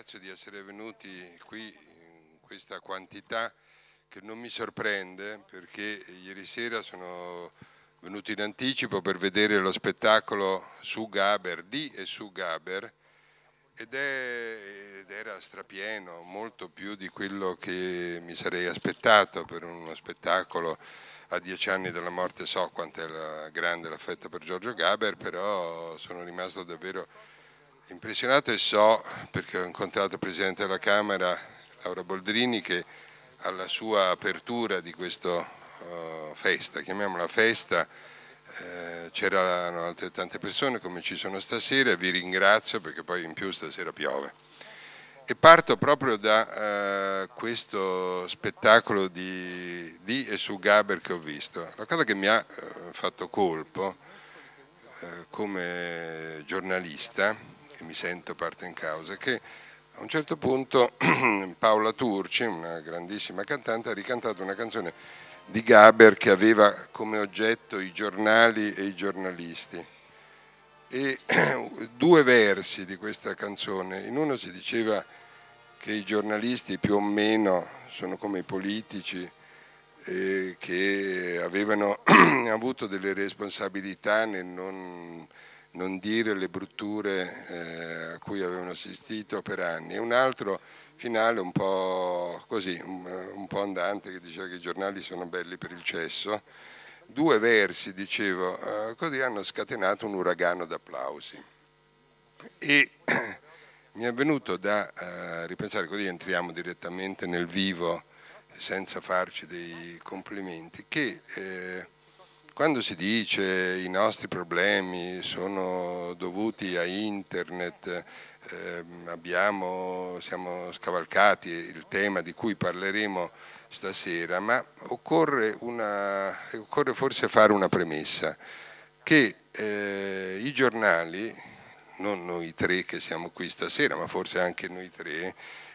ringrazio di essere venuti qui in questa quantità che non mi sorprende perché ieri sera sono venuto in anticipo per vedere lo spettacolo su Gaber, di e su Gaber ed, è, ed era strapieno, molto più di quello che mi sarei aspettato per uno spettacolo a dieci anni dalla morte so quanto era grande l'affetto per Giorgio Gaber, però sono rimasto davvero Impressionato e so, perché ho incontrato il Presidente della Camera, Laura Boldrini, che alla sua apertura di questa uh, eh, festa, chiamiamola festa, eh, c'erano altrettante persone come ci sono stasera, vi ringrazio perché poi in più stasera piove. E parto proprio da eh, questo spettacolo di, di, e su Gaber che ho visto. La cosa che mi ha eh, fatto colpo eh, come giornalista e mi sento parte in causa, che a un certo punto Paola Turci, una grandissima cantante, ha ricantato una canzone di Gaber che aveva come oggetto i giornali e i giornalisti. E due versi di questa canzone, in uno si diceva che i giornalisti più o meno sono come i politici eh, che avevano avuto delle responsabilità nel non non dire le brutture eh, a cui avevano assistito per anni. E un altro finale un po' così, un po' andante, che diceva che i giornali sono belli per il cesso. Due versi, dicevo, eh, così hanno scatenato un uragano d'applausi. E mi è venuto da eh, ripensare, così entriamo direttamente nel vivo senza farci dei complimenti, che quando si dice i nostri problemi sono dovuti a internet, ehm, abbiamo, siamo scavalcati il tema di cui parleremo stasera, ma occorre, una, occorre forse fare una premessa, che eh, i giornali, non noi tre che siamo qui stasera, ma forse anche noi tre,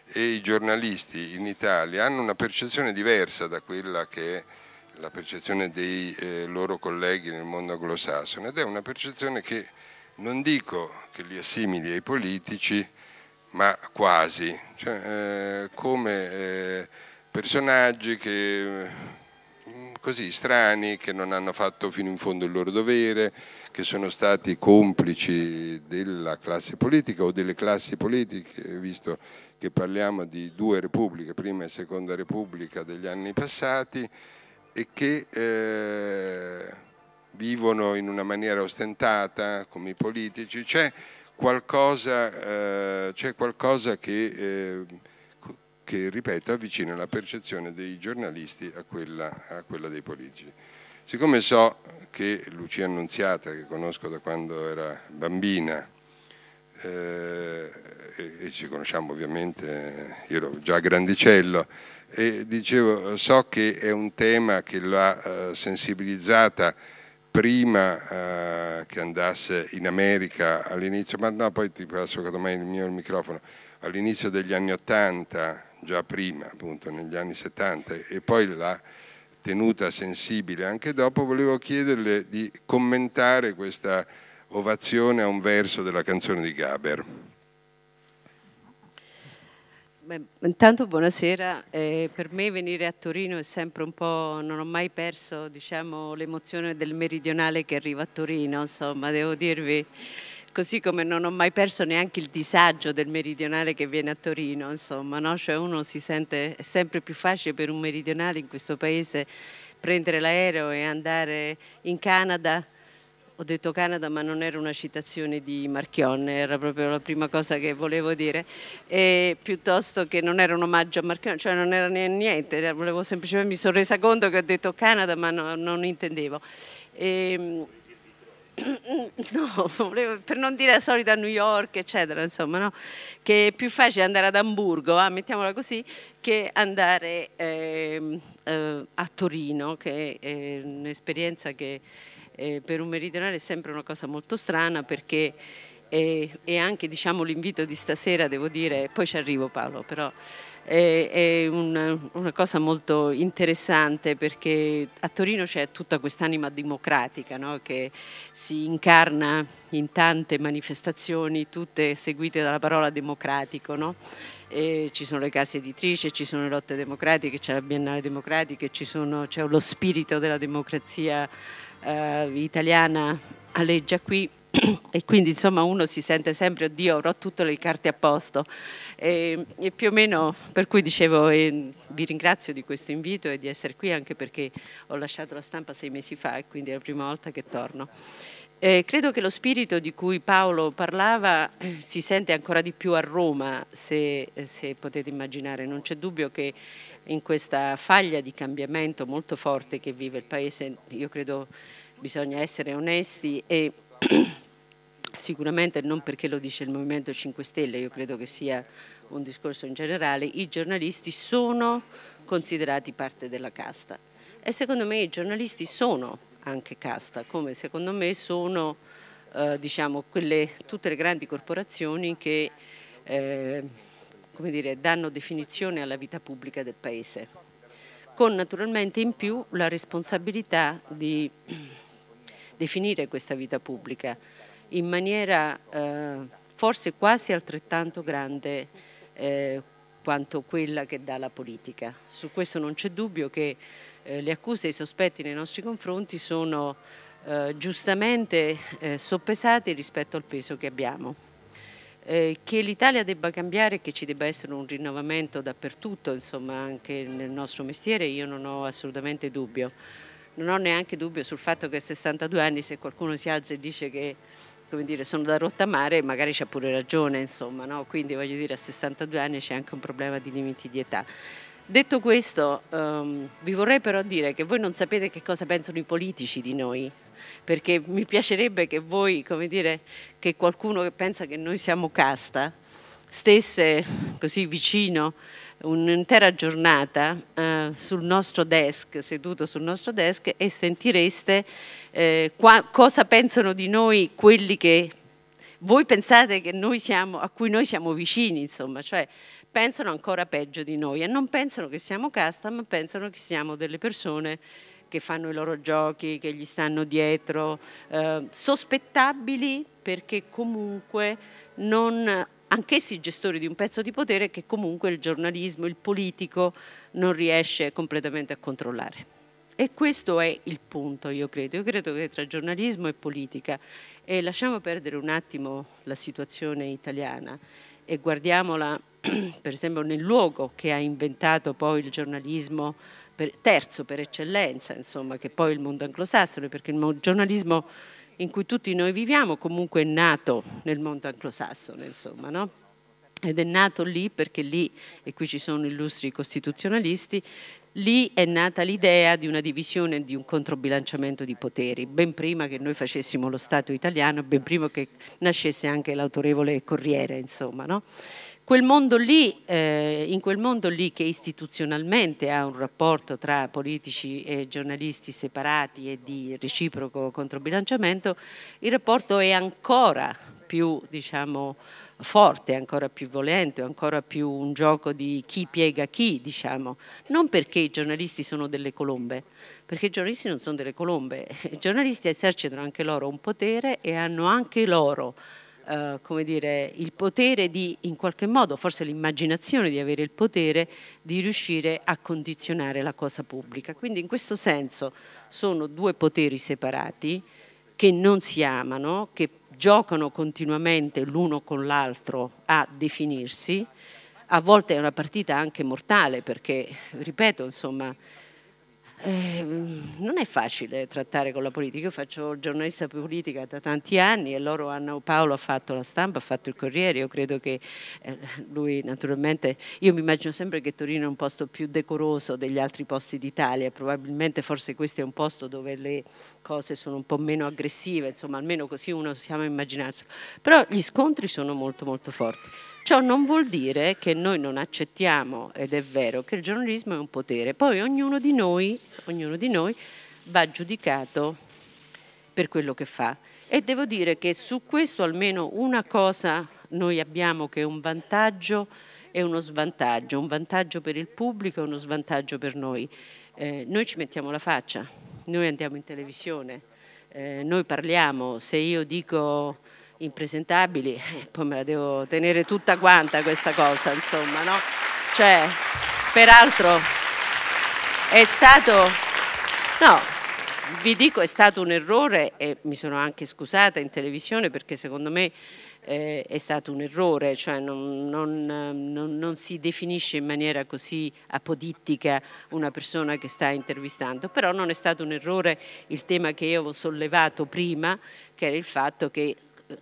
e i giornalisti in Italia hanno una percezione diversa da quella che è la percezione dei eh, loro colleghi nel mondo anglosassone ed è una percezione che non dico che li assimili ai politici, ma quasi, cioè, eh, come eh, personaggi che, mm, così strani, che non hanno fatto fino in fondo il loro dovere, che sono stati complici della classe politica o delle classi politiche, visto che parliamo di due repubbliche, prima e seconda repubblica degli anni passati, e che eh, vivono in una maniera ostentata come i politici, c'è qualcosa, eh, qualcosa che, eh, che, ripeto, avvicina la percezione dei giornalisti a quella, a quella dei politici. Siccome so che Lucia Annunziata, che conosco da quando era bambina, eh, e, e, ci conosciamo ovviamente, io ero già grandicello, e dicevo, so che è un tema che l'ha eh, sensibilizzata prima eh, che andasse in America all'inizio, ma no, poi ti passo domani il mio microfono, all'inizio degli anni Ottanta, già prima appunto, negli anni 70, e poi l'ha tenuta sensibile anche dopo, volevo chiederle di commentare questa ovazione a un verso della canzone di Gaber. Beh, intanto buonasera, eh, per me venire a Torino è sempre un po', non ho mai perso diciamo, l'emozione del meridionale che arriva a Torino, insomma devo dirvi, così come non ho mai perso neanche il disagio del meridionale che viene a Torino, insomma, no? cioè uno si sente, è sempre più facile per un meridionale in questo paese prendere l'aereo e andare in Canada ho detto Canada ma non era una citazione di Marchionne, era proprio la prima cosa che volevo dire, e piuttosto che non era un omaggio a Marchionne, cioè non era niente, volevo semplicemente, mi sono resa conto che ho detto Canada ma no, non intendevo. E, ehm, no, volevo, per non dire la solita New York, eccetera, insomma, no? che è più facile andare ad Amburgo, ah, mettiamola così, che andare eh, eh, a Torino, che è eh, un'esperienza che eh, per un meridionale è sempre una cosa molto strana perché è anche diciamo, l'invito di stasera, devo dire, poi ci arrivo Paolo, però è, è una, una, cosa molto interessante perché a Torino c'è tutta quest'anima democratica no? che si incarna in tante manifestazioni, tutte seguite dalla parola democratico. No? ci sono le case editrici, ci sono le lotte democratiche, c'è la Biennale Democratica, c'è lo spirito della democrazia eh, italiana alleggia qui e quindi insomma uno si sente sempre oddio avrò tutte le carte a posto e, e più o meno per cui dicevo eh, vi ringrazio di questo invito e di essere qui anche perché ho lasciato la stampa sei mesi fa e quindi è la prima volta che torno. Eh, credo che lo spirito di cui Paolo parlava eh, si sente ancora di più a Roma, se, se potete immaginare. Non c'è dubbio che in questa faglia di cambiamento molto forte che vive il Paese, io credo bisogna essere onesti e sicuramente non perché lo dice il Movimento 5 Stelle, io credo che sia un discorso in generale, i giornalisti sono considerati parte della casta e secondo me i giornalisti sono anche casta, come secondo me sono eh, diciamo, quelle, tutte le grandi corporazioni che eh, come dire, danno definizione alla vita pubblica del Paese, con naturalmente in più la responsabilità di definire questa vita pubblica in maniera eh, forse quasi altrettanto grande eh, quanto quella che dà la politica. Su questo non c'è dubbio che eh, le accuse e i sospetti nei nostri confronti sono eh, giustamente eh, soppesati rispetto al peso che abbiamo. Eh, che l'Italia debba cambiare e che ci debba essere un rinnovamento dappertutto, insomma anche nel nostro mestiere, io non ho assolutamente dubbio. Non ho neanche dubbio sul fatto che a 62 anni se qualcuno si alza e dice che dire, sono da rottamare, magari c'ha pure ragione, insomma, no? quindi voglio dire a 62 anni c'è anche un problema di limiti di età. Detto questo, ehm, vi vorrei però dire che voi non sapete che cosa pensano i politici di noi, perché mi piacerebbe che voi, come dire, che qualcuno che pensa che noi siamo casta, stesse così vicino un'intera giornata eh, sul nostro desk, seduto sul nostro desk e sentireste eh, qua, cosa pensano di noi quelli che voi pensate che noi siamo, a cui noi siamo vicini, insomma, cioè pensano ancora peggio di noi e non pensano che siamo casta, ma pensano che siamo delle persone che fanno i loro giochi, che gli stanno dietro, eh, sospettabili perché comunque non anch'essi gestori di un pezzo di potere che comunque il giornalismo, il politico non riesce completamente a controllare. E questo è il punto, io credo. Io credo che tra giornalismo e politica, e lasciamo perdere un attimo la situazione italiana e guardiamola per esempio nel luogo che ha inventato poi il giornalismo per, terzo per eccellenza, insomma, che poi il mondo anglosassone, perché il giornalismo in cui tutti noi viviamo comunque è nato nel mondo anglosassone, insomma, no? Ed è nato lì perché lì, e qui ci sono illustri costituzionalisti, lì è nata l'idea di una divisione di un controbilanciamento di poteri, ben prima che noi facessimo lo Stato italiano, ben prima che nascesse anche l'autorevole Corriere, insomma, no? Quel mondo lì, eh, in quel mondo lì che istituzionalmente ha un rapporto tra politici e giornalisti separati e di reciproco controbilanciamento, il rapporto è ancora più diciamo, forte, ancora più volente, ancora più un gioco di chi piega chi, diciamo. Non perché i giornalisti sono delle colombe, perché i giornalisti non sono delle colombe, i giornalisti esercitano anche loro un potere e hanno anche loro eh, come dire, il potere di, in qualche modo, forse l'immaginazione di avere il potere di riuscire a condizionare la cosa pubblica. Quindi in questo senso sono due poteri separati che non si amano, che giocano continuamente l'uno con l'altro a definirsi. A volte è una partita anche mortale perché, ripeto, insomma, eh, non è facile trattare con la politica. Io faccio giornalista politica da tanti anni e loro hanno, Paolo ha fatto la stampa, ha fatto il Corriere. Io credo che eh, lui naturalmente, io mi immagino sempre che Torino è un posto più decoroso degli altri posti d'Italia. Probabilmente forse questo è un posto dove le cose sono un po' meno aggressive, insomma almeno così uno siamo immaginarsi. Però gli scontri sono molto molto forti. Ciò non vuol dire che noi non accettiamo, ed è vero, che il giornalismo è un potere. Poi ognuno di noi, ognuno di noi va giudicato per quello che fa. E devo dire che su questo almeno una cosa noi abbiamo che è un vantaggio e uno svantaggio, un vantaggio per il pubblico e uno svantaggio per noi. Eh, noi ci mettiamo la faccia, noi andiamo in televisione, eh, noi parliamo, se io dico impresentabili, poi me la devo tenere tutta quanta questa cosa, insomma, no? Cioè, peraltro è stato, no, vi dico è stato un errore e mi sono anche scusata in televisione perché secondo me eh, è stato un errore, cioè non, non, non, non, si definisce in maniera così apodittica una persona che sta intervistando, però non è stato un errore il tema che io avevo sollevato prima, che era il fatto che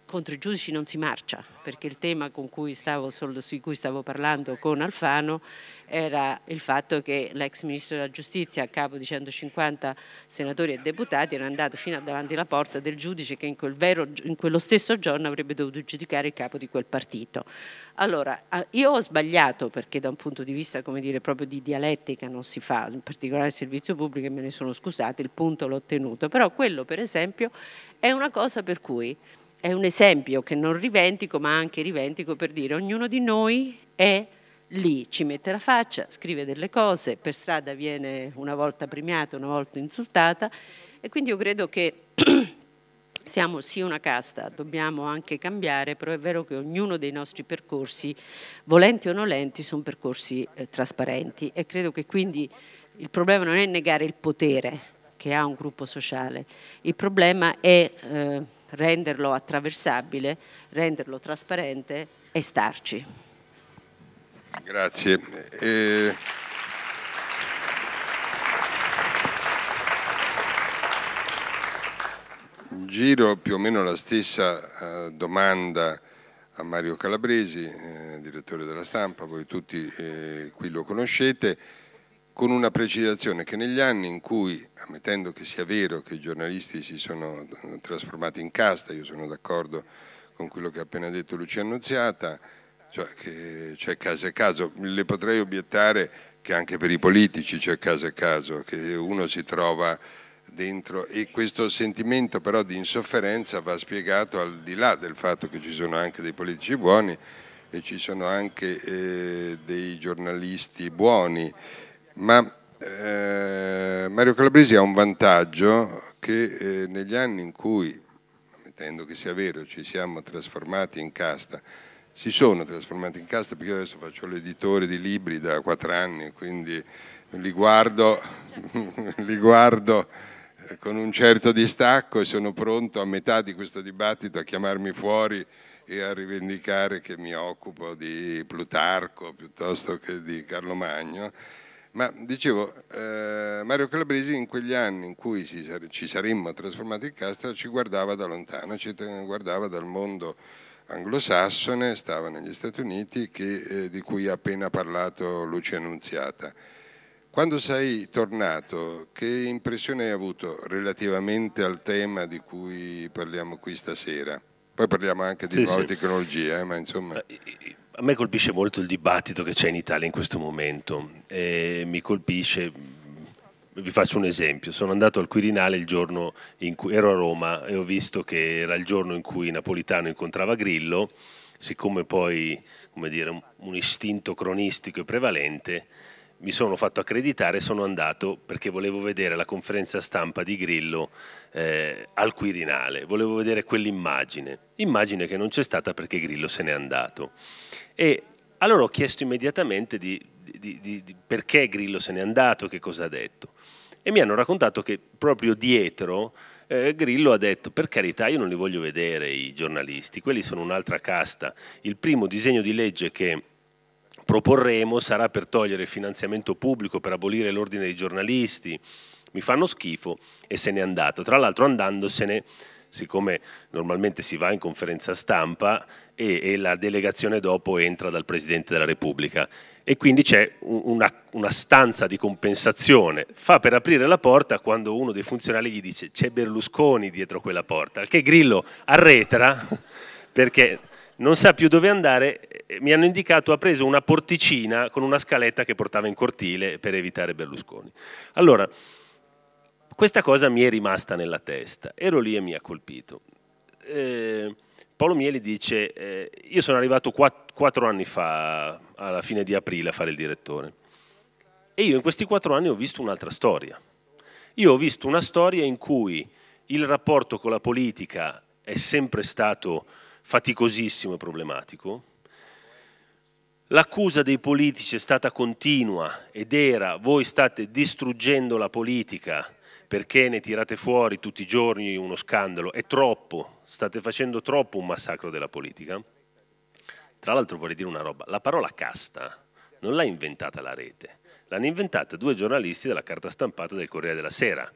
contro i giudici non si marcia, perché il tema cui stavo, su cui stavo parlando con Alfano era il fatto che l'ex ministro della giustizia, a capo di 150 senatori e deputati, era andato fino davanti alla porta del giudice che in, quel vero, in quello stesso giorno avrebbe dovuto giudicare il capo di quel partito. Allora, io ho sbagliato perché da un punto di vista come dire, proprio di dialettica non si fa, in particolare il servizio pubblico e me ne sono scusate, il punto l'ho ottenuto, però quello per esempio è una cosa per cui è un esempio che non rivendico, ma anche rivendico per dire ognuno di noi è lì, ci mette la faccia, scrive delle cose, per strada viene una volta premiata, una volta insultata e quindi io credo che siamo sì una casta, dobbiamo anche cambiare, però è vero che ognuno dei nostri percorsi, volenti o nolenti, sono percorsi eh, trasparenti e credo che quindi il problema non è negare il potere che ha un gruppo sociale, il problema è... Eh, renderlo attraversabile, renderlo trasparente e starci. Grazie. Eh... Giro più o meno la stessa eh, domanda a Mario Calabresi, eh, direttore della stampa, voi tutti eh, qui lo conoscete con una precisazione che negli anni in cui, ammettendo che sia vero che i giornalisti si sono trasformati in casta, io sono d'accordo con quello che ha appena detto Lucia Annunziata, cioè che c'è caso a caso, le potrei obiettare che anche per i politici c'è caso a caso, che uno si trova dentro e questo sentimento però di insofferenza va spiegato al di là del fatto che ci sono anche dei politici buoni e ci sono anche eh, dei giornalisti buoni ma eh, Mario Calabresi ha un vantaggio che eh, negli anni in cui, ammettendo che sia vero, ci siamo trasformati in casta, si sono trasformati in casta perché io adesso faccio l'editore di libri da quattro anni, quindi li guardo, li guardo eh, con un certo distacco e sono pronto a metà di questo dibattito a chiamarmi fuori e a rivendicare che mi occupo di Plutarco piuttosto che di Carlo Magno ma dicevo, eh, Mario Calabresi in quegli anni in cui sare ci saremmo trasformati in casta ci guardava da lontano, ci guardava dal mondo anglosassone, stava negli Stati Uniti, che, eh, di cui ha appena parlato Lucia Annunziata. Quando sei tornato, che impressione hai avuto relativamente al tema di cui parliamo qui stasera? Poi parliamo anche di sì, nuova sì. tecnologia, eh, ma insomma... Eh, a me colpisce molto il dibattito che c'è in Italia in questo momento. E mi colpisce, vi faccio un esempio, sono andato al Quirinale il giorno in cui ero a Roma e ho visto che era il giorno in cui Napolitano incontrava Grillo, siccome poi, come dire, un istinto cronistico è prevalente, mi sono fatto accreditare e sono andato perché volevo vedere la conferenza stampa di Grillo eh, al Quirinale, volevo vedere quell'immagine, immagine che non c'è stata perché Grillo se n'è andato. E allora ho chiesto immediatamente di, di, di, di perché Grillo se n'è andato, che cosa ha detto. E mi hanno raccontato che proprio dietro eh, Grillo ha detto per carità io non li voglio vedere i giornalisti, quelli sono un'altra casta. Il primo disegno di legge che proporremo sarà per togliere il finanziamento pubblico, per abolire l'ordine dei giornalisti, mi fanno schifo e se n'è andato. Tra l'altro andandosene, siccome normalmente si va in conferenza stampa e, e, la delegazione dopo entra dal Presidente della Repubblica e quindi c'è una, una stanza di compensazione. Fa per aprire la porta quando uno dei funzionali gli dice c'è Berlusconi dietro quella porta, al che Grillo arretra perché non sa più dove andare, eh, mi hanno indicato ha preso una porticina con una scaletta che portava in cortile per evitare Berlusconi. Allora, questa cosa mi è rimasta nella testa, ero lì e mi ha colpito. Eh, Paolo Mieli dice, eh, io sono arrivato quattro anni fa, alla fine di aprile, a fare il direttore. E io in questi quattro anni ho visto un'altra storia. Io ho visto una storia in cui il rapporto con la politica è sempre stato faticosissimo e problematico. L'accusa dei politici è stata continua ed era voi state distruggendo la politica perché ne tirate fuori tutti i giorni uno scandalo, è troppo, state facendo troppo un massacro della politica. Tra l'altro vorrei dire una roba, la parola casta non l'ha inventata la rete, l'hanno inventata due giornalisti della carta stampata del Corriere della Sera,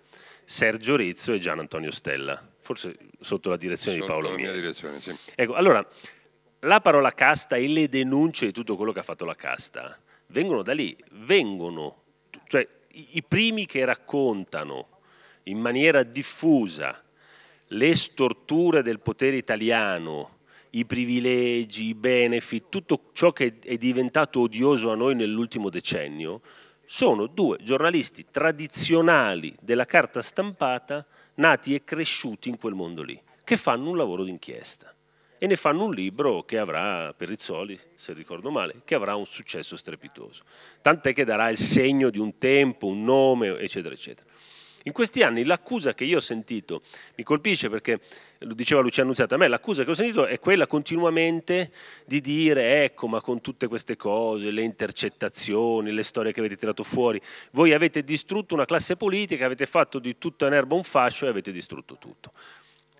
Sergio Rizzo e Gian Antonio Stella forse sotto la direzione sotto di Paolo Sotto la mia Direzione, sì. Ecco, allora, la parola casta e le denunce di tutto quello che ha fatto la casta vengono da lì, vengono, cioè i primi che raccontano in maniera diffusa le storture del potere italiano, i privilegi, i benefit, tutto ciò che è diventato odioso a noi nell'ultimo decennio, sono due giornalisti tradizionali della carta stampata nati e cresciuti in quel mondo lì, che fanno un lavoro d'inchiesta e ne fanno un libro che avrà, per Rizzoli, se ricordo male, che avrà un successo strepitoso. Tant'è che darà il segno di un tempo, un nome, eccetera, eccetera. In questi anni l'accusa che io ho sentito, mi colpisce perché lo diceva Lucia Annunziata, a me l'accusa che ho sentito è quella continuamente di dire ecco ma con tutte queste cose, le intercettazioni, le storie che avete tirato fuori, voi avete distrutto una classe politica, avete fatto di tutta un'erba un fascio e avete distrutto tutto.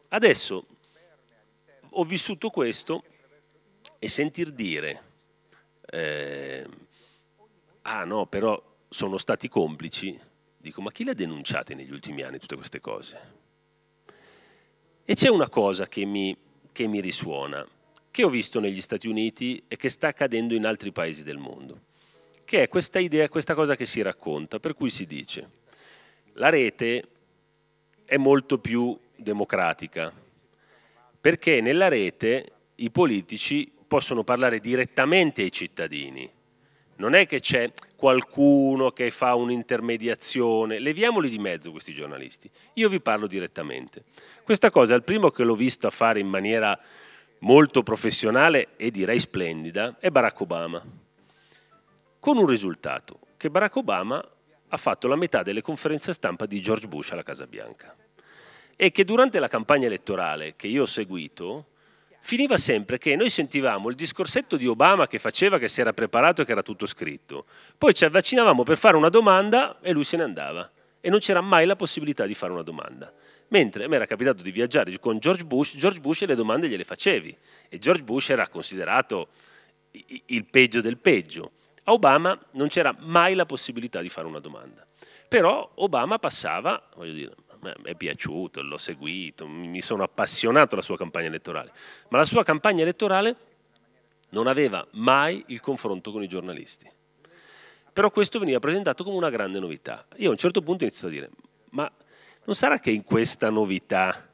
Adesso ho vissuto questo e sentir dire eh, ah no però sono stati complici Dico, ma chi le ha denunciate negli ultimi anni tutte queste cose? E c'è una cosa che mi, che mi risuona, che ho visto negli Stati Uniti e che sta accadendo in altri paesi del mondo, che è questa idea, questa cosa che si racconta, per cui si dice, la rete è molto più democratica, perché nella rete i politici possono parlare direttamente ai cittadini. Non è che c'è qualcuno che fa un'intermediazione, leviamoli di mezzo questi giornalisti, io vi parlo direttamente. Questa cosa il primo che l'ho visto fare in maniera molto professionale e direi splendida è Barack Obama, con un risultato che Barack Obama ha fatto la metà delle conferenze stampa di George Bush alla Casa Bianca e che durante la campagna elettorale che io ho seguito finiva sempre che noi sentivamo il discorsetto di Obama che faceva che si era preparato e che era tutto scritto. Poi ci avvicinavamo per fare una domanda e lui se ne andava. E non c'era mai la possibilità di fare una domanda. Mentre a me era capitato di viaggiare con George Bush, George Bush le domande gliele facevi. E George Bush era considerato il peggio del peggio. A Obama non c'era mai la possibilità di fare una domanda. Però Obama passava, voglio dire, mi è piaciuto, l'ho seguito, mi sono appassionato alla sua campagna elettorale, ma la sua campagna elettorale non aveva mai il confronto con i giornalisti. Però questo veniva presentato come una grande novità. Io a un certo punto ho iniziato a dire, ma non sarà che in questa novità,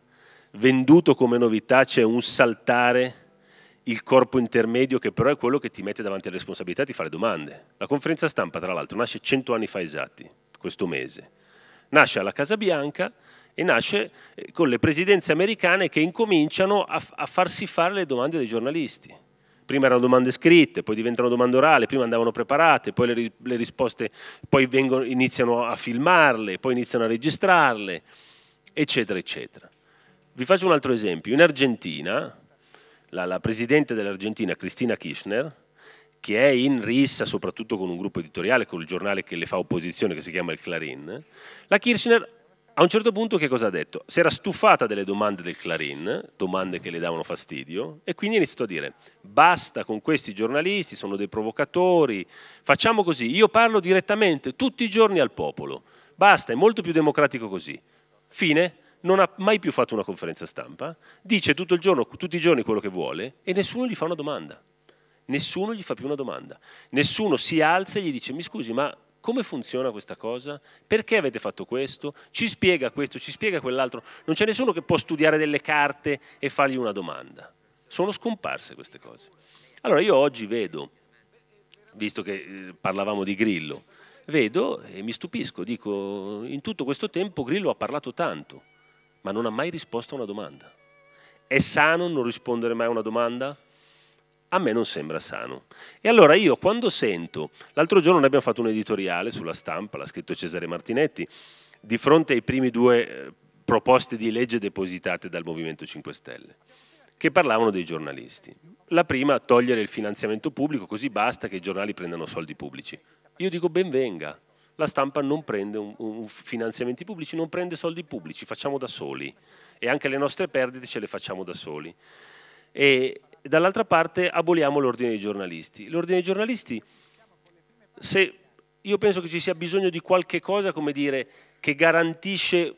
venduto come novità, c'è un saltare il corpo intermedio che però è quello che ti mette davanti alle responsabilità e ti fa le domande. La conferenza stampa, tra l'altro, nasce cento anni fa esatti, questo mese nasce alla Casa Bianca e nasce eh, con le presidenze americane che incominciano a, a farsi fare le domande dei giornalisti prima erano domande scritte, poi diventano domande orali, prima andavano preparate, poi le, le risposte, poi vengono, iniziano a filmarle, poi iniziano a registrarle, eccetera, eccetera. Vi faccio un altro esempio. In Argentina, la, la presidente dell'Argentina, Cristina Kirchner, che è in rissa soprattutto con un gruppo editoriale, con il giornale che le fa opposizione, che si chiama il Clarin, la Kirchner a un certo punto che cosa ha detto? Si era stufata delle domande del Clarin, domande che le davano fastidio, e quindi ha iniziato a dire basta con questi giornalisti, sono dei provocatori, facciamo così, io parlo direttamente tutti i giorni al popolo, basta, è molto più democratico così. Fine, non ha mai più fatto una conferenza stampa, dice tutto il giorno, tutti i giorni quello che vuole e nessuno gli fa una domanda nessuno gli fa più una domanda, nessuno si alza e gli dice mi scusi ma come funziona questa cosa? Perché avete fatto questo? Ci spiega questo, ci spiega quell'altro, non c'è nessuno che può studiare delle carte e fargli una domanda, sono scomparse queste cose. Allora io oggi vedo, visto che eh, parlavamo di Grillo, vedo e mi stupisco, dico in tutto questo tempo Grillo ha parlato tanto, ma non ha mai risposto a una domanda. È sano non rispondere mai a una domanda? a me non sembra sano. E allora io quando sento, l'altro giorno noi abbiamo fatto un editoriale sulla stampa, l'ha scritto Cesare Martinetti, di fronte ai primi due eh, proposte di legge depositate dal Movimento 5 Stelle, che parlavano dei giornalisti. La prima, togliere il finanziamento pubblico, così basta che i giornali prendano soldi pubblici. Io dico ben venga, la stampa non prende un, un finanziamenti pubblici, non prende soldi pubblici, facciamo da soli e anche le nostre perdite ce le facciamo da soli. E dall'altra parte aboliamo l'ordine dei giornalisti. L'ordine dei giornalisti, se io penso che ci sia bisogno di qualche cosa, come dire, che garantisce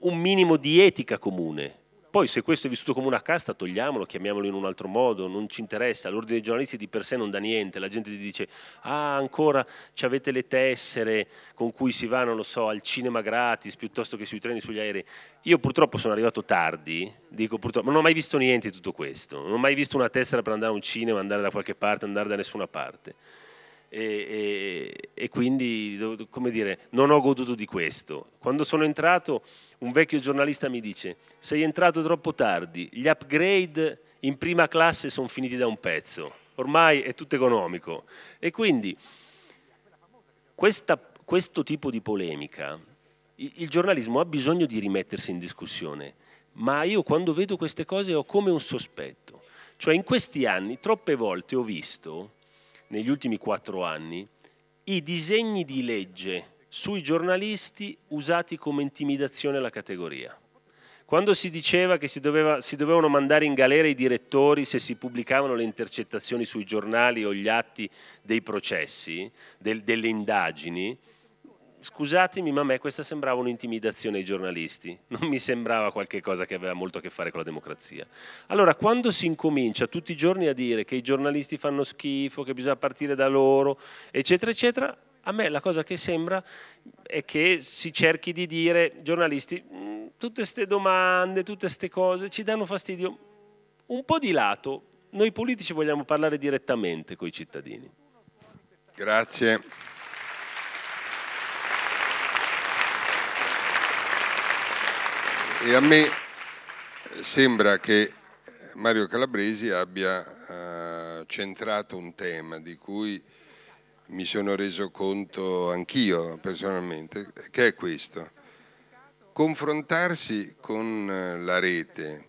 un minimo di etica comune, poi se questo è vissuto come una casta, togliamolo, chiamiamolo in un altro modo, non ci interessa, l'ordine dei giornalisti di per sé non dà niente, la gente ti dice ah ancora ci avete le tessere con cui si va, non lo so, al cinema gratis piuttosto che sui treni, sugli aerei. Io purtroppo sono arrivato tardi, dico purtroppo, ma non ho mai visto niente di tutto questo, non ho mai visto una tessera per andare a un cinema, andare da qualche parte, andare da nessuna parte e, e, e, quindi come dire, non ho goduto di questo. Quando sono entrato un vecchio giornalista mi dice sei entrato troppo tardi, gli upgrade in prima classe sono finiti da un pezzo, ormai è tutto economico. E quindi questa, questo tipo di polemica, il, giornalismo ha bisogno di rimettersi in discussione, ma io quando vedo queste cose ho come un sospetto. Cioè in questi anni troppe volte ho visto negli ultimi quattro anni i disegni di legge sui giornalisti usati come intimidazione alla categoria. Quando si diceva che si, doveva, si, dovevano mandare in galera i direttori se si pubblicavano le intercettazioni sui giornali o gli atti dei processi, del, delle indagini, scusatemi, ma a me questa sembrava un'intimidazione ai giornalisti, non mi sembrava qualcosa che aveva molto a che fare con la democrazia. Allora, quando si incomincia tutti i giorni a dire che i giornalisti fanno schifo, che bisogna partire da loro, eccetera, eccetera, a me la cosa che sembra è che si cerchi di dire, giornalisti, mm, tutte queste domande, tutte queste cose ci danno fastidio. Un po' di lato, noi politici vogliamo parlare direttamente con i cittadini. Grazie. E a me eh, sembra che Mario Calabresi abbia eh, centrato un tema di cui mi sono reso conto anch'io personalmente, che è questo. Confrontarsi con eh, la rete,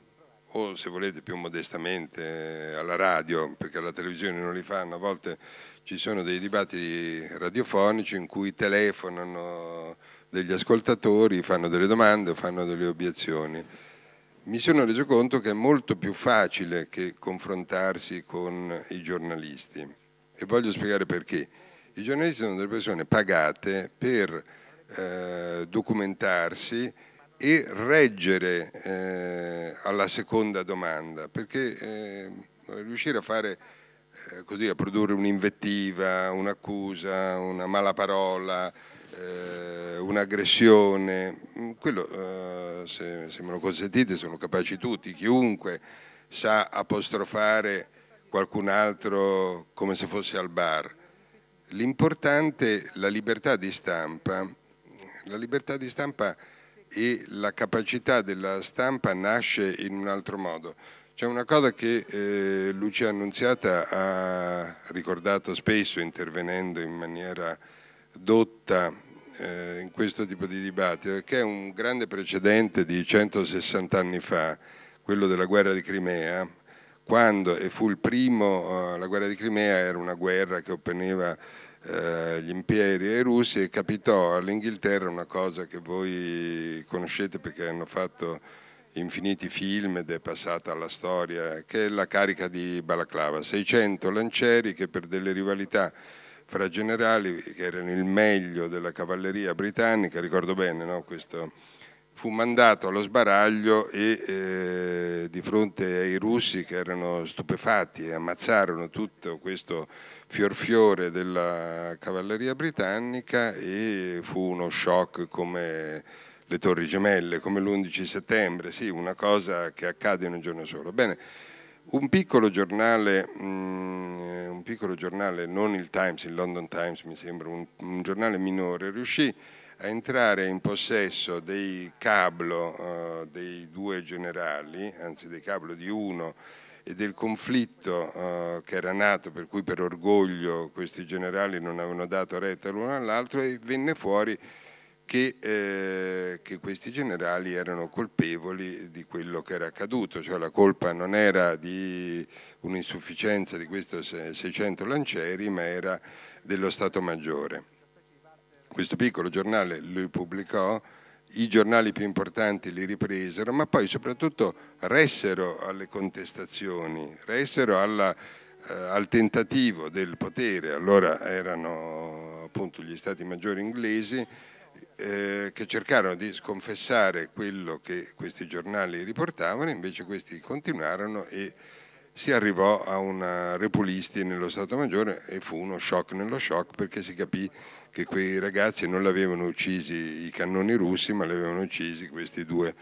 o se volete più modestamente alla radio, perché la televisione non li fanno, a volte ci sono dei dibattiti radiofonici in cui telefonano degli ascoltatori, fanno delle domande, fanno delle obiezioni. Mi sono reso conto che è molto più facile che confrontarsi con i giornalisti e voglio spiegare perché. I giornalisti sono delle persone pagate per eh, documentarsi e reggere eh, alla seconda domanda, perché eh, riuscire a fare eh, così, a produrre un'invettiva, un'accusa, una mala parola, eh, un'aggressione, mm, quello eh, se, se, me lo consentite sono capaci tutti, chiunque sa apostrofare qualcun altro come se fosse al bar. L'importante, è la libertà di stampa, la libertà di stampa e la capacità della stampa nasce in un altro modo. C'è una cosa che eh, Lucia Annunziata ha ricordato spesso intervenendo in maniera dotta eh, in questo tipo di dibattito, che è un grande precedente di 160 anni fa, quello della guerra di Crimea, quando, e fu il primo, eh, la guerra di Crimea era una guerra che opponeva eh, gli imperi e i russi e capitò all'Inghilterra una cosa che voi conoscete perché hanno fatto infiniti film ed è passata alla storia, che è la carica di Balaclava, 600 lancieri che per delle rivalità fra generali che erano il meglio della cavalleria britannica, ricordo bene, no? Questo, fu mandato allo sbaraglio e eh, di fronte ai russi che erano stupefatti e ammazzarono tutto questo fiorfiore della cavalleria britannica e fu uno shock come le torri gemelle, come l'11 settembre, sì, una cosa che accade in un giorno solo. Bene, un piccolo, giornale, mm, un piccolo giornale, non il Times, il London Times mi sembra, un, un giornale minore, riuscì a entrare in possesso dei cablo uh, dei due generali, anzi dei cablo di uno, e del conflitto uh, che era nato, per cui per orgoglio questi generali non avevano dato retta l'uno all'altro e venne fuori che, eh, che, questi generali erano colpevoli di quello che era accaduto, cioè la colpa non era di un'insufficienza di questi 600 lancieri ma era dello Stato Maggiore. Questo piccolo giornale lui pubblicò, i giornali più importanti li ripresero ma poi soprattutto ressero alle contestazioni, ressero alla eh, al tentativo del potere, allora erano appunto gli stati maggiori inglesi, eh, che cercarono di sconfessare quello che questi giornali riportavano, invece questi continuarono e si arrivò a una repulisti nello Stato Maggiore e fu uno shock nello shock perché si capì che quei ragazzi non l'avevano uccisi i cannoni russi ma li avevano uccisi questi due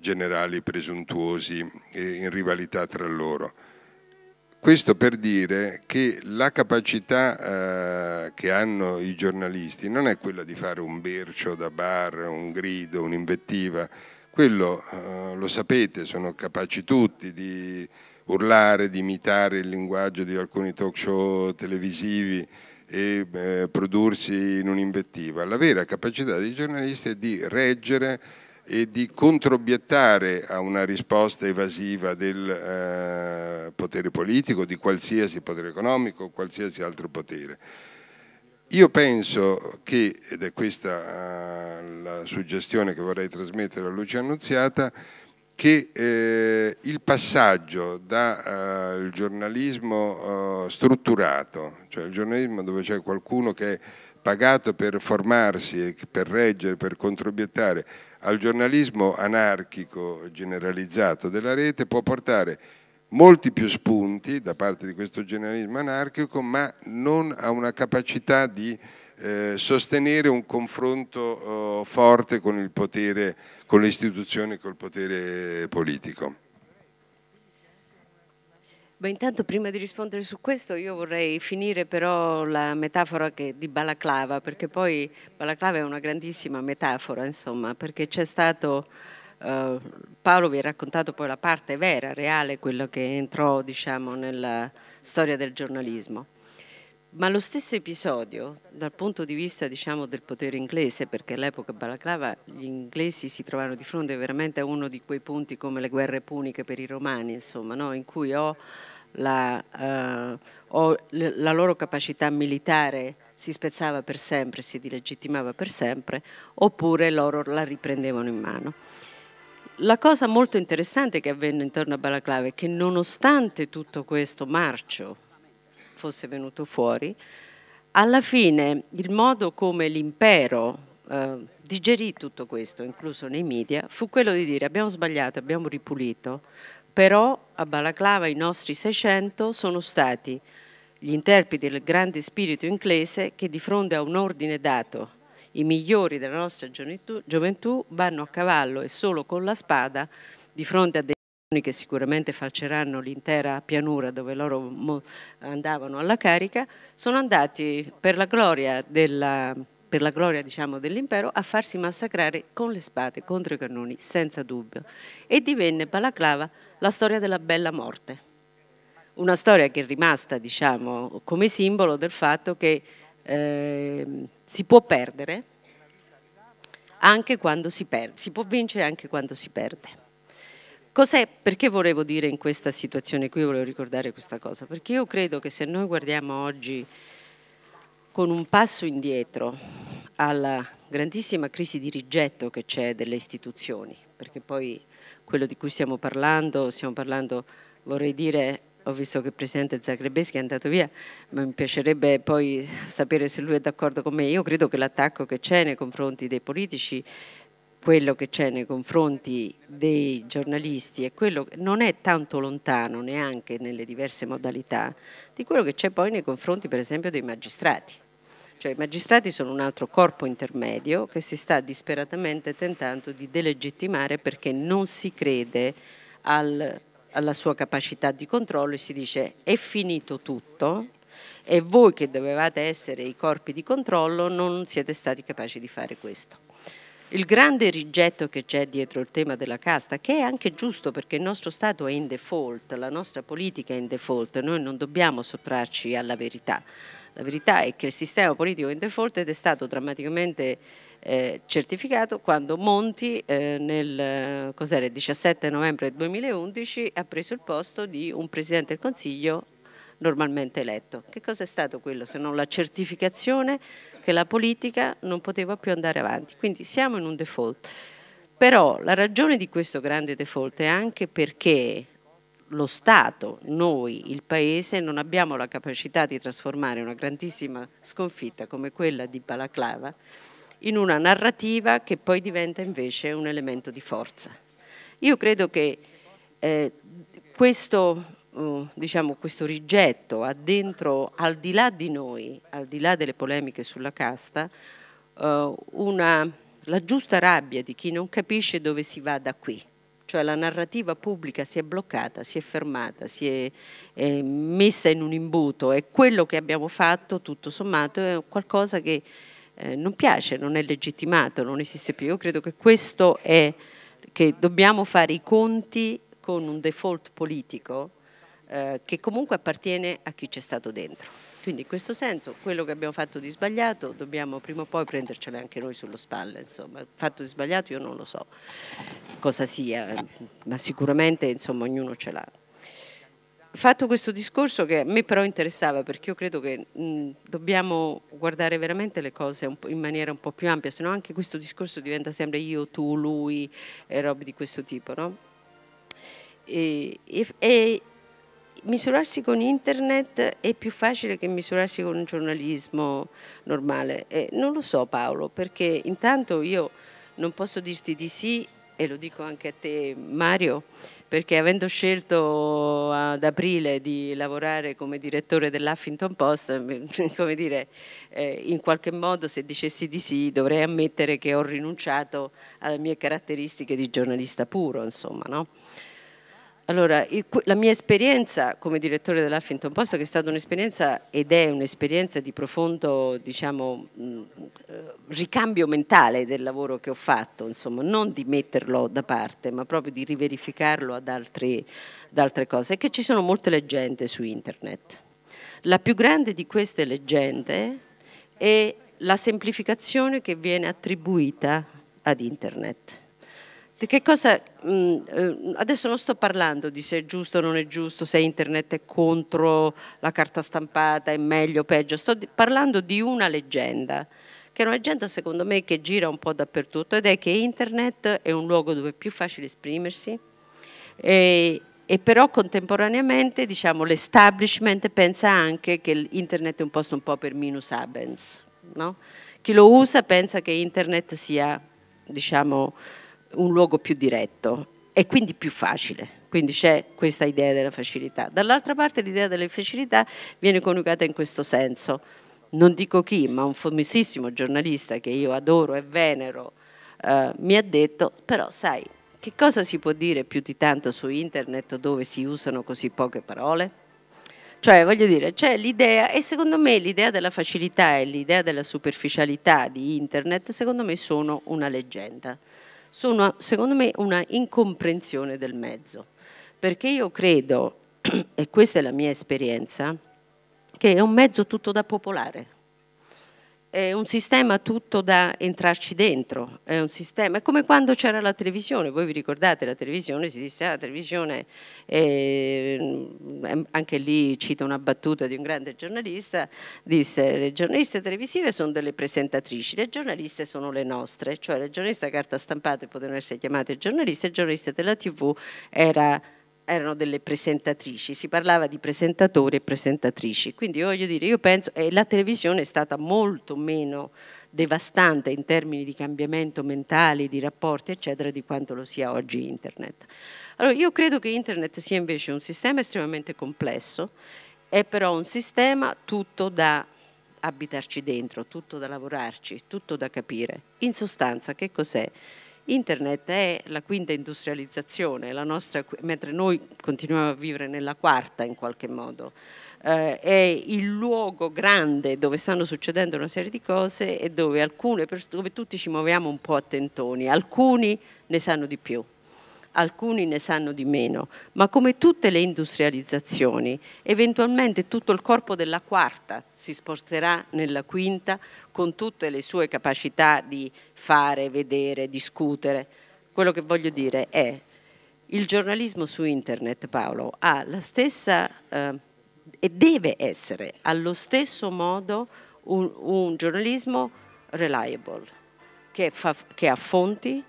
generali presuntuosi eh, in rivalità tra loro. Questo per dire che la capacità eh, che hanno i giornalisti non è quella di fare un bercio da bar, un grido, un'invettiva, quello eh, lo sapete, sono capaci tutti di urlare, di imitare il linguaggio di alcuni talk show televisivi e eh, prodursi in un'invettiva. La vera capacità dei giornalisti è di reggere e di controbiettare a una risposta evasiva del eh, potere politico, di qualsiasi potere economico, qualsiasi altro potere. Io penso che, ed è questa eh, la suggestione che vorrei trasmettere a Lucia Annunziata, che eh, il passaggio dal eh, giornalismo eh, strutturato, cioè il giornalismo dove c'è qualcuno che è pagato per formarsi, per reggere, per controbiettare, al giornalismo anarchico generalizzato della rete può portare molti più spunti da parte di questo giornalismo anarchico, ma non ha una capacità di eh, sostenere un confronto eh, forte con il potere, con le istituzioni e col potere politico. Beh, intanto prima di rispondere su questo io vorrei finire però la metafora che, di Balaclava, perché poi Balaclava è una grandissima metafora, insomma, perché c'è stato... Eh, Paolo vi ha raccontato poi la parte vera, reale, quello che entrò diciamo, nella storia del giornalismo. Ma lo stesso episodio, dal punto di vista diciamo, del potere inglese, perché all'epoca Balaclava gli inglesi si trovavano di fronte veramente a uno di quei punti come le guerre puniche per i romani, insomma, no? in cui o oh, la, eh, o la loro capacità militare si spezzava per sempre, si dilegittimava per sempre, oppure loro la riprendevano in mano. La cosa molto interessante che avvenne intorno a Balaclava è che nonostante tutto questo marcio fosse venuto fuori, alla fine il modo come l'impero eh, digerì tutto questo, incluso nei media, fu quello di dire abbiamo sbagliato, abbiamo ripulito, però a Balaclava i nostri 600 sono stati gli interpreti del grande spirito inglese che di fronte a un ordine dato, i migliori della nostra gioventù vanno a cavallo e solo con la spada di fronte a dei che sicuramente falceranno l'intera pianura dove loro andavano alla carica, sono andati per la gloria della, per la gloria diciamo, dell'impero, a farsi massacrare con le spade contro i cannoni, senza dubbio, e divenne Balaclava la storia della bella morte. Una storia che è rimasta diciamo, come simbolo del fatto che eh, si può perdere anche quando si perde, si può vincere anche quando si perde. Cos'è, perché volevo dire in questa situazione qui, volevo ricordare questa cosa? Perché io credo che se noi guardiamo oggi con un passo indietro alla grandissima crisi di rigetto che c'è delle istituzioni, perché poi quello di cui stiamo parlando, stiamo parlando, vorrei dire, ho visto che il presidente Zagrebeschi è andato via, ma mi piacerebbe poi sapere se lui è d'accordo con me. Io credo che l'attacco che c'è nei confronti dei politici quello che c'è nei confronti dei giornalisti e quello che non è tanto lontano neanche nelle diverse modalità di quello che c'è poi nei confronti per esempio dei magistrati. Cioè i magistrati sono un altro corpo intermedio che si sta disperatamente tentando di delegittimare perché non si crede al, alla sua capacità di controllo e si dice è finito tutto, e voi che dovevate essere i corpi di controllo non siete stati capaci di fare questo il grande rigetto che c'è dietro il tema della casta, che è anche giusto perché il nostro Stato è in default, la nostra politica è in default, noi non dobbiamo sottrarci alla verità. La verità è che il sistema politico è in default ed è stato drammaticamente eh, certificato quando Monti eh, nel 17 eh, novembre 2011 ha preso il posto di un Presidente del Consiglio normalmente eletto. Che cosa è stato quello se non la certificazione che la politica non poteva più andare avanti. Quindi siamo in un default. Però la ragione di questo grande default è anche perché lo Stato, noi, il Paese, non abbiamo la capacità di trasformare una grandissima sconfitta come quella di Balaclava in una narrativa che poi diventa invece un elemento di forza. Io credo che eh, questo Mm, diciamo, questo rigetto ha dentro, al di là di noi, al di là delle polemiche sulla casta, eh, una, la giusta rabbia di chi non capisce dove si va da qui. Cioè la narrativa pubblica si è bloccata, si è fermata, si è, è messa in un imbuto e quello che abbiamo fatto, tutto sommato, è qualcosa che eh, non piace, non è legittimato, non esiste più. Io credo che questo è che dobbiamo fare i conti con un default politico eh, che comunque appartiene a chi c'è stato dentro. Quindi in questo senso quello che abbiamo fatto di sbagliato dobbiamo prima o poi prendercele anche noi sulle spalle, insomma, fatto di sbagliato io non lo so cosa sia, ma sicuramente insomma ognuno ce l'ha fatto questo discorso che a me però interessava perché io credo che mh, dobbiamo guardare veramente le cose in maniera un po' più ampia, se no anche questo discorso diventa sempre io, tu, lui e robe di questo tipo, no? E, e, e misurarsi con internet è più facile che misurarsi con un giornalismo normale. Eh, non lo so Paolo, perché intanto io non posso dirti di sì e lo dico anche a te Mario, perché avendo scelto ad aprile di lavorare come direttore dell'Huffington Post, come dire, eh, in qualche modo se dicessi di sì dovrei ammettere che ho rinunciato alle mie caratteristiche di giornalista puro, insomma, no? Allora, il, la mia esperienza come direttore dell'Huffington Post, che è stata un'esperienza ed è un'esperienza di profondo diciamo, mm, eh, ricambio mentale del lavoro che ho fatto, insomma, non di metterlo da parte, ma proprio di riverificarlo ad, altri, ad altre cose, è che ci sono molte leggende su internet. La più grande di queste leggende è la semplificazione che viene attribuita ad internet che cosa, mm, eh, adesso non sto parlando di se è giusto o non è giusto, se internet è contro la carta stampata, è meglio o peggio, sto parlando di una leggenda, che è una leggenda secondo me che gira un po' dappertutto ed è che internet è un luogo dove è più facile esprimersi e, e però contemporaneamente diciamo, l'establishment pensa anche che internet è un posto un po' per minus abens, no? chi lo usa pensa che internet sia diciamo un luogo più diretto e quindi più facile. Quindi c'è questa idea della facilità. Dall'altra parte l'idea della facilità viene coniugata in questo senso. Non dico chi, ma un famosissimo giornalista che io adoro e venero eh, mi ha detto, però sai, che cosa si può dire più di tanto su internet dove si usano così poche parole? Cioè, voglio dire, c'è l'idea, e secondo me l'idea della facilità e l'idea della superficialità di internet, secondo me sono una leggenda sono secondo me una incomprensione del mezzo, perché io credo, e questa è la mia esperienza, che è un mezzo tutto da popolare è un sistema tutto da entrarci dentro, è un sistema, è come quando c'era la televisione, voi vi ricordate la televisione, si disse ah, la televisione, eh, anche lì cito una battuta di un grande giornalista, disse le giornaliste televisive sono delle presentatrici, le giornaliste sono le nostre, cioè le giornaliste a carta stampata potevano essere chiamate giornaliste, il giornalista della tv era erano delle presentatrici, si parlava di presentatori e presentatrici, quindi voglio dire, io penso, che la televisione è stata molto meno devastante in termini di cambiamento mentale, di rapporti, eccetera, di quanto lo sia oggi internet. Allora, io credo che internet sia invece un sistema estremamente complesso, è però un sistema tutto da abitarci dentro, tutto da lavorarci, tutto da capire. In sostanza, che cos'è? Internet è la quinta industrializzazione, la nostra, mentre noi continuiamo a vivere nella quarta in qualche modo. Eh, è il luogo grande dove stanno succedendo una serie di cose e dove, alcune, dove tutti ci muoviamo un po' a tentoni, alcuni ne sanno di più, alcuni ne sanno di meno, ma come tutte le industrializzazioni, eventualmente tutto il corpo della quarta si sposterà nella quinta con tutte le sue capacità di fare, vedere, discutere. Quello che voglio dire è il giornalismo su internet, Paolo, ha la stessa eh, e deve essere allo stesso modo un, un giornalismo reliable, che, fa, che ha fonti,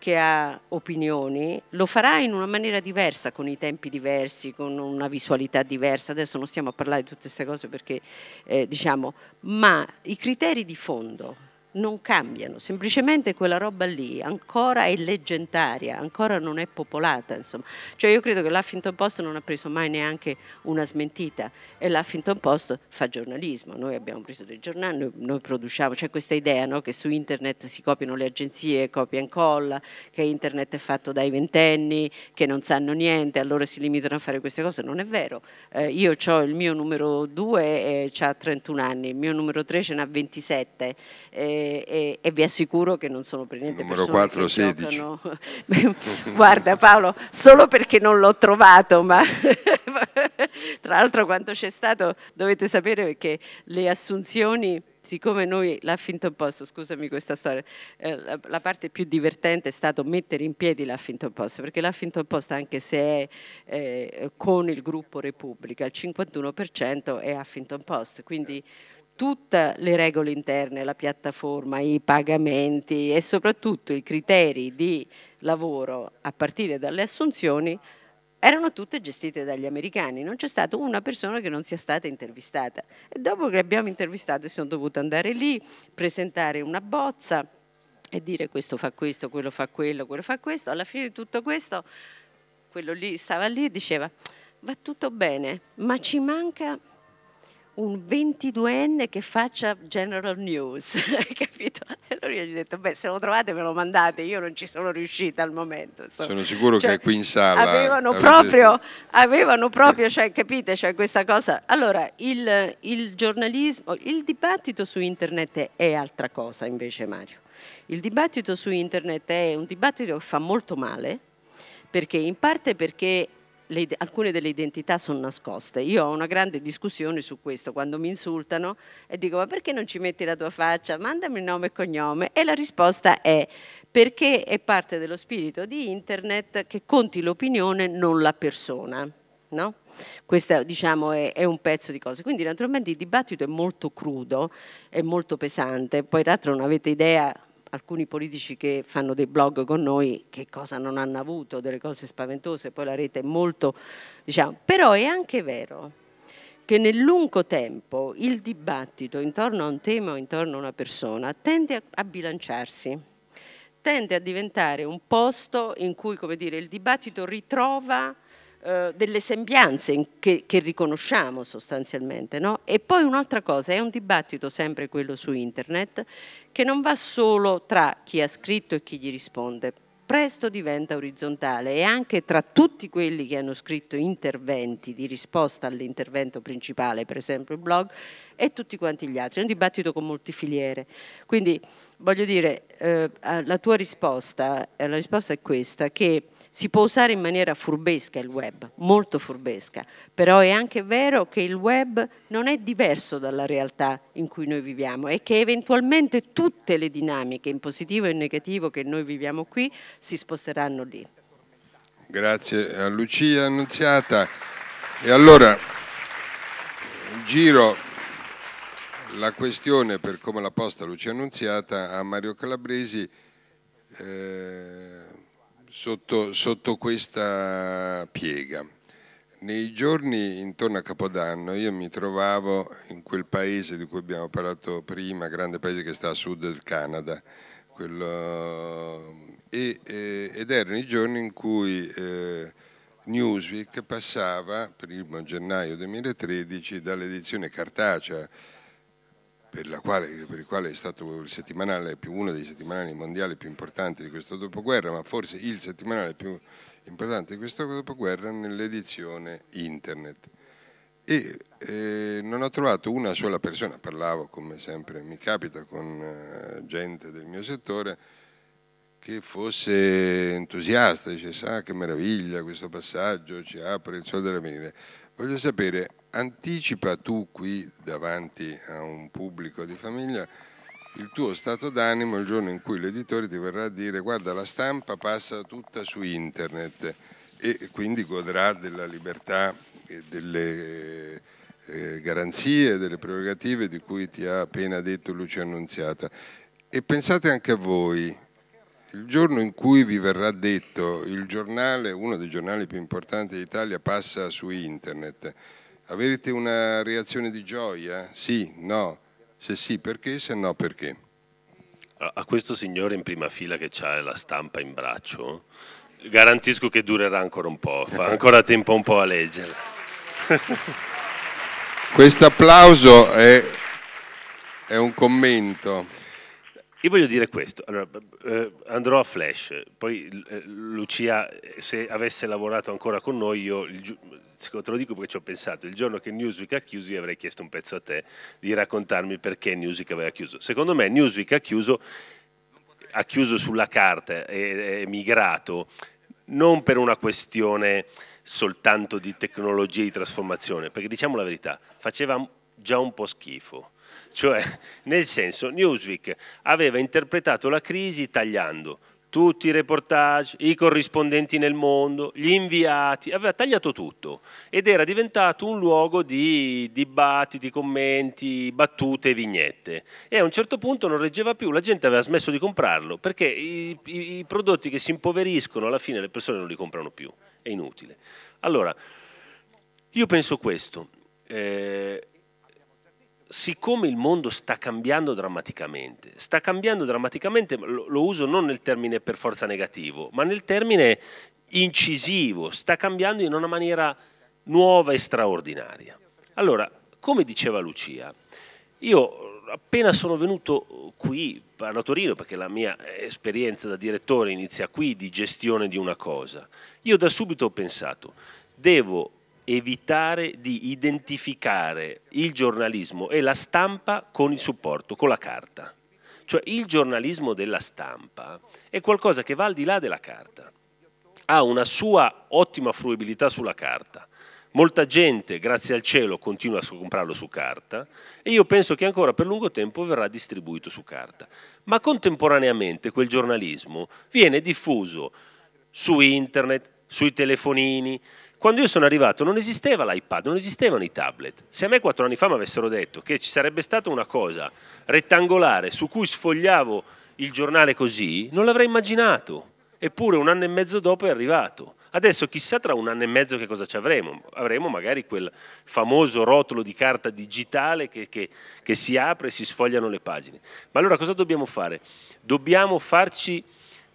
che ha opinioni lo farà in una maniera diversa, con i tempi diversi, con una visualità diversa. Adesso non stiamo a parlare di tutte queste cose perché eh, diciamo, ma i criteri di fondo non cambiano, semplicemente quella roba lì ancora è leggendaria, ancora non è popolata, insomma. Cioè io credo che l'Huffington Post non ha preso mai neanche una smentita e l'Huffington Post fa giornalismo, noi abbiamo preso dei giornali, noi, noi produciamo, c'è questa idea no, che su internet si copiano le agenzie, copia e incolla, che internet è fatto dai ventenni, che non sanno niente, allora si limitano a fare queste cose, non è vero. Eh, io ho il mio numero 2 e ha 31 anni, il mio numero 3 ce n'ha 27. Eh, e, e, vi assicuro che non sono per niente Numero 4, 16. Guarda Paolo, solo perché non l'ho trovato, ma tra l'altro quanto c'è stato dovete sapere perché le assunzioni siccome noi l'ha finto posto, scusami questa storia, eh, la, la, parte più divertente è stato mettere in piedi l'ha finto posto, perché l'ha finto posto anche se è eh, con il gruppo Repubblica, il 51% è ha posto, quindi tutte le regole interne, la piattaforma, i pagamenti e soprattutto i criteri di lavoro a partire dalle assunzioni erano tutte gestite dagli americani, non c'è stata una persona che non sia stata intervistata. E dopo che abbiamo intervistato sono dovuta andare lì, presentare una bozza e dire questo fa questo, quello fa quello, quello fa questo. Alla fine di tutto questo, quello lì stava lì e diceva va tutto bene, ma ci manca un 22enne che faccia General News, hai capito? E allora io gli ho detto, beh, se lo trovate me lo mandate, io non ci sono riuscita al momento. Insomma. Sono sicuro cioè, che è qui in sala. Avevano avete... proprio, avevano proprio cioè, capite, cioè, questa cosa. Allora, il, il giornalismo, il dibattito su internet è altra cosa invece Mario. Il dibattito su internet è un dibattito che fa molto male, perché in parte perché le, alcune delle identità sono nascoste. Io ho una grande discussione su questo quando mi insultano e dico ma perché non ci metti la tua faccia? Mandami il nome e cognome. E la risposta è perché è parte dello spirito di internet che conti l'opinione, non la persona. No? Questo diciamo, è, è, un pezzo di cose. Quindi naturalmente il dibattito è molto crudo, è molto pesante, poi tra l'altro non avete idea alcuni politici che fanno dei blog con noi che cosa non hanno avuto, delle cose spaventose, poi la rete è molto, diciamo, però è anche vero che nel lungo tempo il dibattito intorno a un tema o intorno a una persona tende a, bilanciarsi, tende a diventare un posto in cui, come dire, il dibattito ritrova eh, delle sembianze che, che riconosciamo sostanzialmente. No? E poi un'altra cosa, è un dibattito sempre quello su internet che non va solo tra chi ha scritto e chi gli risponde, presto diventa orizzontale e anche tra tutti quelli che hanno scritto interventi di risposta all'intervento principale, per esempio il blog, e tutti quanti gli altri. È un dibattito con molti filiere. Quindi voglio dire, eh, la tua risposta, eh, la risposta è questa, che si può usare in maniera furbesca il web, molto furbesca, però è anche vero che il web non è diverso dalla realtà in cui noi viviamo e che eventualmente tutte le dinamiche, in positivo e in negativo, che noi viviamo qui, si sposteranno lì. Grazie a Lucia Annunziata. E allora giro la questione per come l'ha posta Lucia Annunziata a Mario Calabresi. Eh, sotto, sotto questa piega. Nei giorni intorno a Capodanno io mi trovavo in quel paese di cui abbiamo parlato prima, grande paese che sta a sud del Canada, quello, e, e, ed erano i giorni in cui eh, Newsweek passava, primo gennaio 2013, dall'edizione cartacea per, quale, per, il quale è stato uno dei settimanali mondiali più importanti di questo dopoguerra, ma forse il settimanale più importante di questo dopoguerra nell'edizione internet. E eh, non ho trovato una sola persona, parlavo come sempre mi capita con eh, gente del mio settore, che fosse entusiasta, dice sa che meraviglia questo passaggio, ci apre il suo dell'avvenire, Voglio sapere, anticipa tu qui davanti a un pubblico di famiglia il tuo stato d'animo il giorno in cui l'editore ti verrà a dire guarda la stampa passa tutta su internet e quindi godrà della libertà e delle eh, garanzie, delle prerogative di cui ti ha appena detto Lucia Annunziata. E pensate anche a voi, il giorno in cui vi verrà detto il giornale, uno dei giornali più importanti d'Italia passa su internet, avrete una reazione di gioia? Sì, no? Se sì perché, se no perché? A questo signore in prima fila che ha la stampa in braccio, garantisco che durerà ancora un po', fa ancora tempo un po' a leggere. Questo applauso è, è un commento. Io voglio dire questo, allora, eh, andrò a Flash, poi eh, Lucia se avesse lavorato ancora con noi, io il, te lo dico perché ci ho pensato, il giorno che Newsweek ha chiuso io avrei chiesto un pezzo a te di raccontarmi perché Newsweek aveva chiuso. Secondo me Newsweek ha chiuso, ha chiuso sulla carta, è, è migrato, non per una questione soltanto di tecnologia e di trasformazione, perché diciamo la verità, faceva già un po' schifo cioè, nel senso, Newsweek aveva interpretato la crisi tagliando tutti i reportage, i corrispondenti nel mondo, gli inviati, aveva tagliato tutto ed era diventato un luogo di dibattiti, commenti, battute e vignette. E a un certo punto non reggeva più, la gente aveva smesso di comprarlo perché i, i, i prodotti che si impoveriscono alla fine le persone non li comprano più, è inutile. Allora, io penso questo. Eh, siccome il mondo sta cambiando drammaticamente, sta cambiando drammaticamente, lo, lo, uso non nel termine per forza negativo, ma nel termine incisivo, sta cambiando in una maniera nuova e straordinaria. Allora, come diceva Lucia, io appena sono venuto qui a Torino, perché la mia esperienza da direttore inizia qui, di gestione di una cosa, io da subito ho pensato, devo evitare di identificare il giornalismo e la stampa con il supporto, con la carta. Cioè il giornalismo della stampa è qualcosa che va al di là della carta, ha una sua ottima fruibilità sulla carta. Molta gente, grazie al cielo, continua a comprarlo su carta e io penso che ancora per lungo tempo verrà distribuito su carta. Ma contemporaneamente quel giornalismo viene diffuso su internet, sui telefonini, quando io sono arrivato non esisteva l'iPad, non esistevano i tablet. Se a me quattro anni fa mi avessero detto che ci sarebbe stata una cosa rettangolare su cui sfogliavo il giornale così, non l'avrei immaginato. Eppure un anno e mezzo dopo è arrivato. Adesso chissà tra un anno e mezzo che cosa ci avremo. Avremo magari quel famoso rotolo di carta digitale che, che, che si apre e si sfogliano le pagine. Ma allora cosa dobbiamo fare? Dobbiamo farci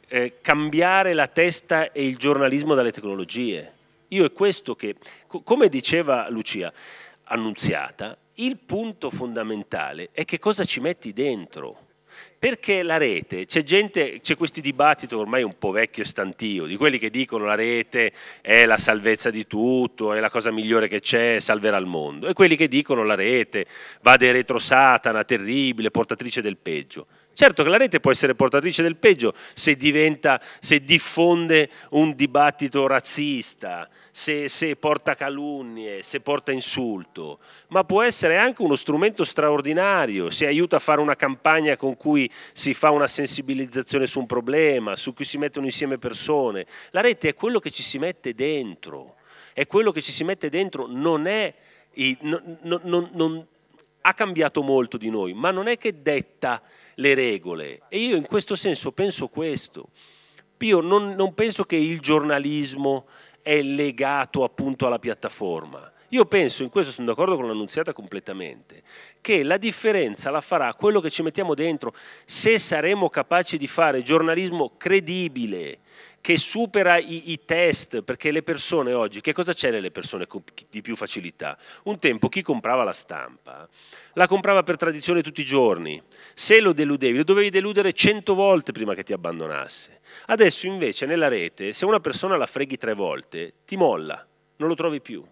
eh, cambiare la testa e il giornalismo dalle tecnologie. Io è questo che, come diceva Lucia, annunziata, il punto fondamentale è che cosa ci metti dentro. Perché la rete, c'è gente, c'è questo dibattito ormai un po' vecchio e stantio, di quelli che dicono la rete è la salvezza di tutto, è la cosa migliore che c'è, salverà il mondo, e quelli che dicono la rete va de retro Satana, terribile, portatrice del peggio. Certo che la rete può essere portatrice del peggio se, diventa, se diffonde un dibattito razzista, se, se, porta calunnie, se porta insulto, ma può essere anche uno strumento straordinario se aiuta a fare una campagna con cui si fa una sensibilizzazione su un problema, su cui si mettono insieme persone. La rete è quello che ci si mette dentro, è quello che ci si mette dentro, non è... Non, non, non, ha cambiato molto di noi, ma non è che detta le regole. E io in questo senso penso questo. Io non, non penso che il giornalismo è legato appunto alla piattaforma. Io penso, in questo sono d'accordo con l'annunziata completamente, che la differenza la farà quello che ci mettiamo dentro, se saremo capaci di fare giornalismo credibile, che supera i, i, test, perché le persone oggi, che cosa c'è nelle persone di più facilità? Un tempo chi comprava la stampa la comprava per tradizione tutti i giorni, se lo deludevi lo dovevi deludere cento volte prima che ti abbandonasse. Adesso invece nella rete se una persona la freghi tre volte ti molla, non lo trovi più.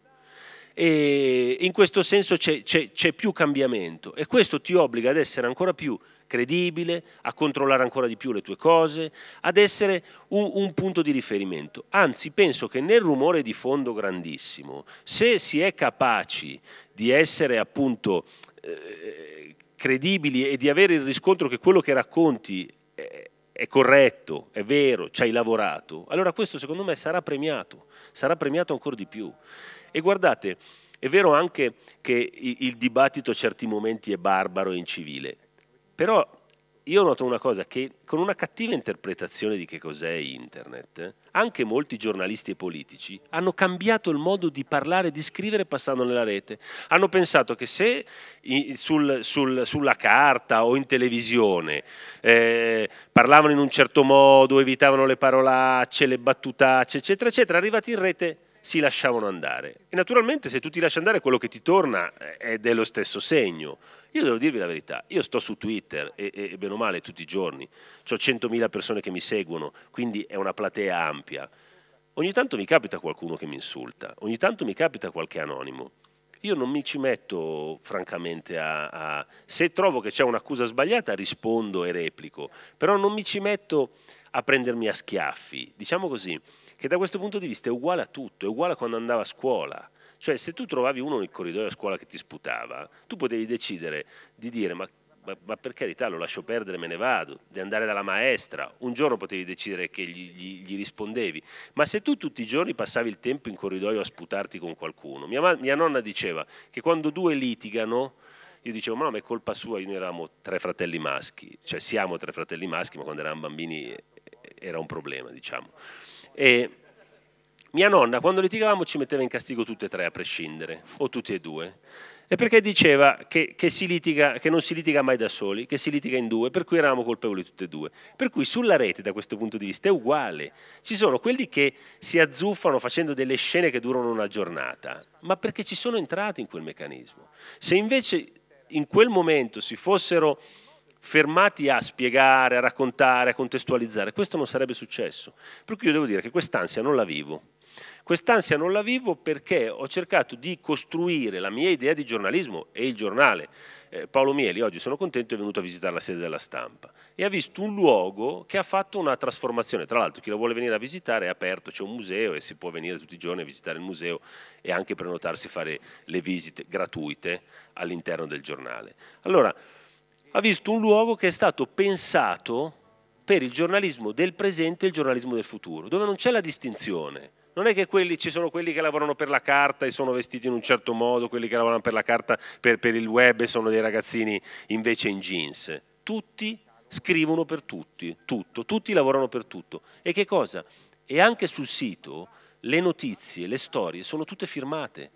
E in questo senso c'è più cambiamento e questo ti obbliga ad essere ancora più credibile, a controllare ancora di più le tue cose, ad essere un, un, punto di riferimento. Anzi, penso che nel rumore di fondo grandissimo, se si è capaci di essere appunto eh, credibili e di avere il riscontro che quello che racconti è, eh, è corretto, è vero, ci hai lavorato, allora questo secondo me sarà premiato, sarà premiato ancora di più. E guardate, è vero anche che il dibattito a certi momenti è barbaro e incivile, però io noto una cosa, che con una cattiva interpretazione di che cos'è internet, anche molti giornalisti e politici hanno cambiato il modo di parlare e di scrivere passando nella rete. Hanno pensato che se sul, sul, sulla carta o in televisione eh, parlavano in un certo modo, evitavano le parolacce, le battutacce, eccetera, eccetera, arrivati in rete si lasciavano andare. E naturalmente se tu ti lasci andare quello che ti torna eh, è dello stesso segno. Io devo dirvi la verità, io sto su Twitter e, e bene o male tutti i giorni, ho 100.000 persone che mi seguono, quindi è una platea ampia. Ogni tanto mi capita qualcuno che mi insulta, ogni tanto mi capita qualche anonimo. Io non mi ci metto francamente a... a se trovo che c'è un'accusa sbagliata rispondo e replico, però non mi ci metto a prendermi a schiaffi, diciamo così che da questo punto di vista è uguale a tutto, è uguale a quando andava a scuola. Cioè se tu trovavi uno nel corridoio a scuola che ti sputava, tu potevi decidere di dire ma, ma, ma per carità lo lascio perdere, me ne vado, di andare dalla maestra, un giorno potevi decidere che gli, gli, gli rispondevi, ma se tu tutti i giorni passavi il tempo in corridoio a sputarti con qualcuno, mia, mia nonna diceva che quando due litigano, io dicevo ma no ma è colpa sua, noi eravamo tre fratelli maschi, cioè siamo tre fratelli maschi ma quando eravamo bambini eh, era un problema diciamo. E mia nonna, quando litigavamo, ci metteva in castigo tutte e tre a prescindere, o tutti e due. E perché diceva che, che, litiga, che, non si litiga mai da soli, che si litiga in due, per cui eravamo colpevoli tutte e due. Per cui sulla rete, da questo punto di vista, è uguale. Ci sono quelli che si azzuffano facendo delle scene che durano una giornata, ma perché ci sono entrati in quel meccanismo. Se invece in quel momento si fossero fermati a spiegare, a raccontare, a contestualizzare. Questo non sarebbe successo. Per cui io devo dire che quest'ansia non la vivo. Quest'ansia non la vivo perché ho cercato di costruire la mia idea di giornalismo e il giornale. Eh, Paolo Mieli oggi sono contento è venuto a visitare la sede della stampa e ha visto un luogo che ha fatto una trasformazione. Tra l'altro chi lo vuole venire a visitare è aperto, c'è un museo e si può venire tutti i giorni a visitare il museo e anche prenotarsi fare le visite gratuite all'interno del giornale. Allora, ha visto un luogo che è stato pensato per il giornalismo del presente e il giornalismo del futuro, dove non c'è la distinzione. Non è che quelli, ci sono quelli che lavorano per la carta e sono vestiti in un certo modo, quelli che lavorano per la carta per, per il web e sono dei ragazzini invece in jeans. Tutti scrivono per tutti, tutto, tutti lavorano per tutto. E che cosa? E anche sul sito le notizie, le storie sono tutte firmate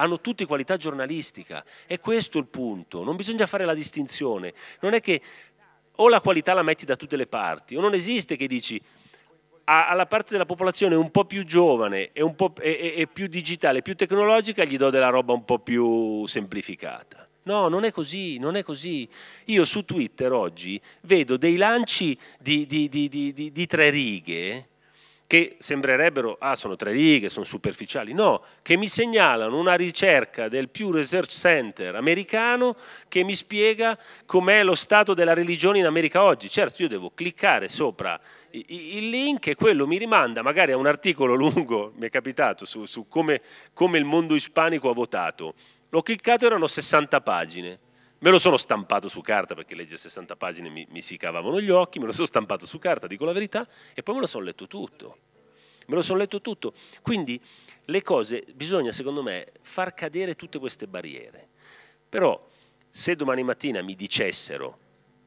hanno tutti qualità giornalistica. È questo il punto. Non bisogna fare la distinzione. Non è che o la qualità la metti da tutte le parti, o non esiste che dici alla parte della popolazione un po' più giovane e, più digitale, più tecnologica, gli do della roba un po' più semplificata. No, non è così, non è così. Io su Twitter oggi vedo dei lanci di, di, di, di tre righe che sembrerebbero, ah sono tre righe, sono superficiali, no, che mi segnalano una ricerca del Pew Research Center americano che mi spiega com'è lo stato della religione in America oggi. Certo, io devo cliccare sopra il link e quello mi rimanda magari a un articolo lungo, mi è capitato, su, su come, come il mondo ispanico ha votato. L'ho cliccato, erano 60 pagine Me lo sono stampato su carta perché leggere 60 pagine mi, mi si cavavano gli occhi, me lo sono stampato su carta, dico la verità, e poi me lo sono letto tutto. Me lo sono letto tutto. Quindi le cose bisogna, secondo me, far cadere tutte queste barriere. Però se domani mattina mi dicessero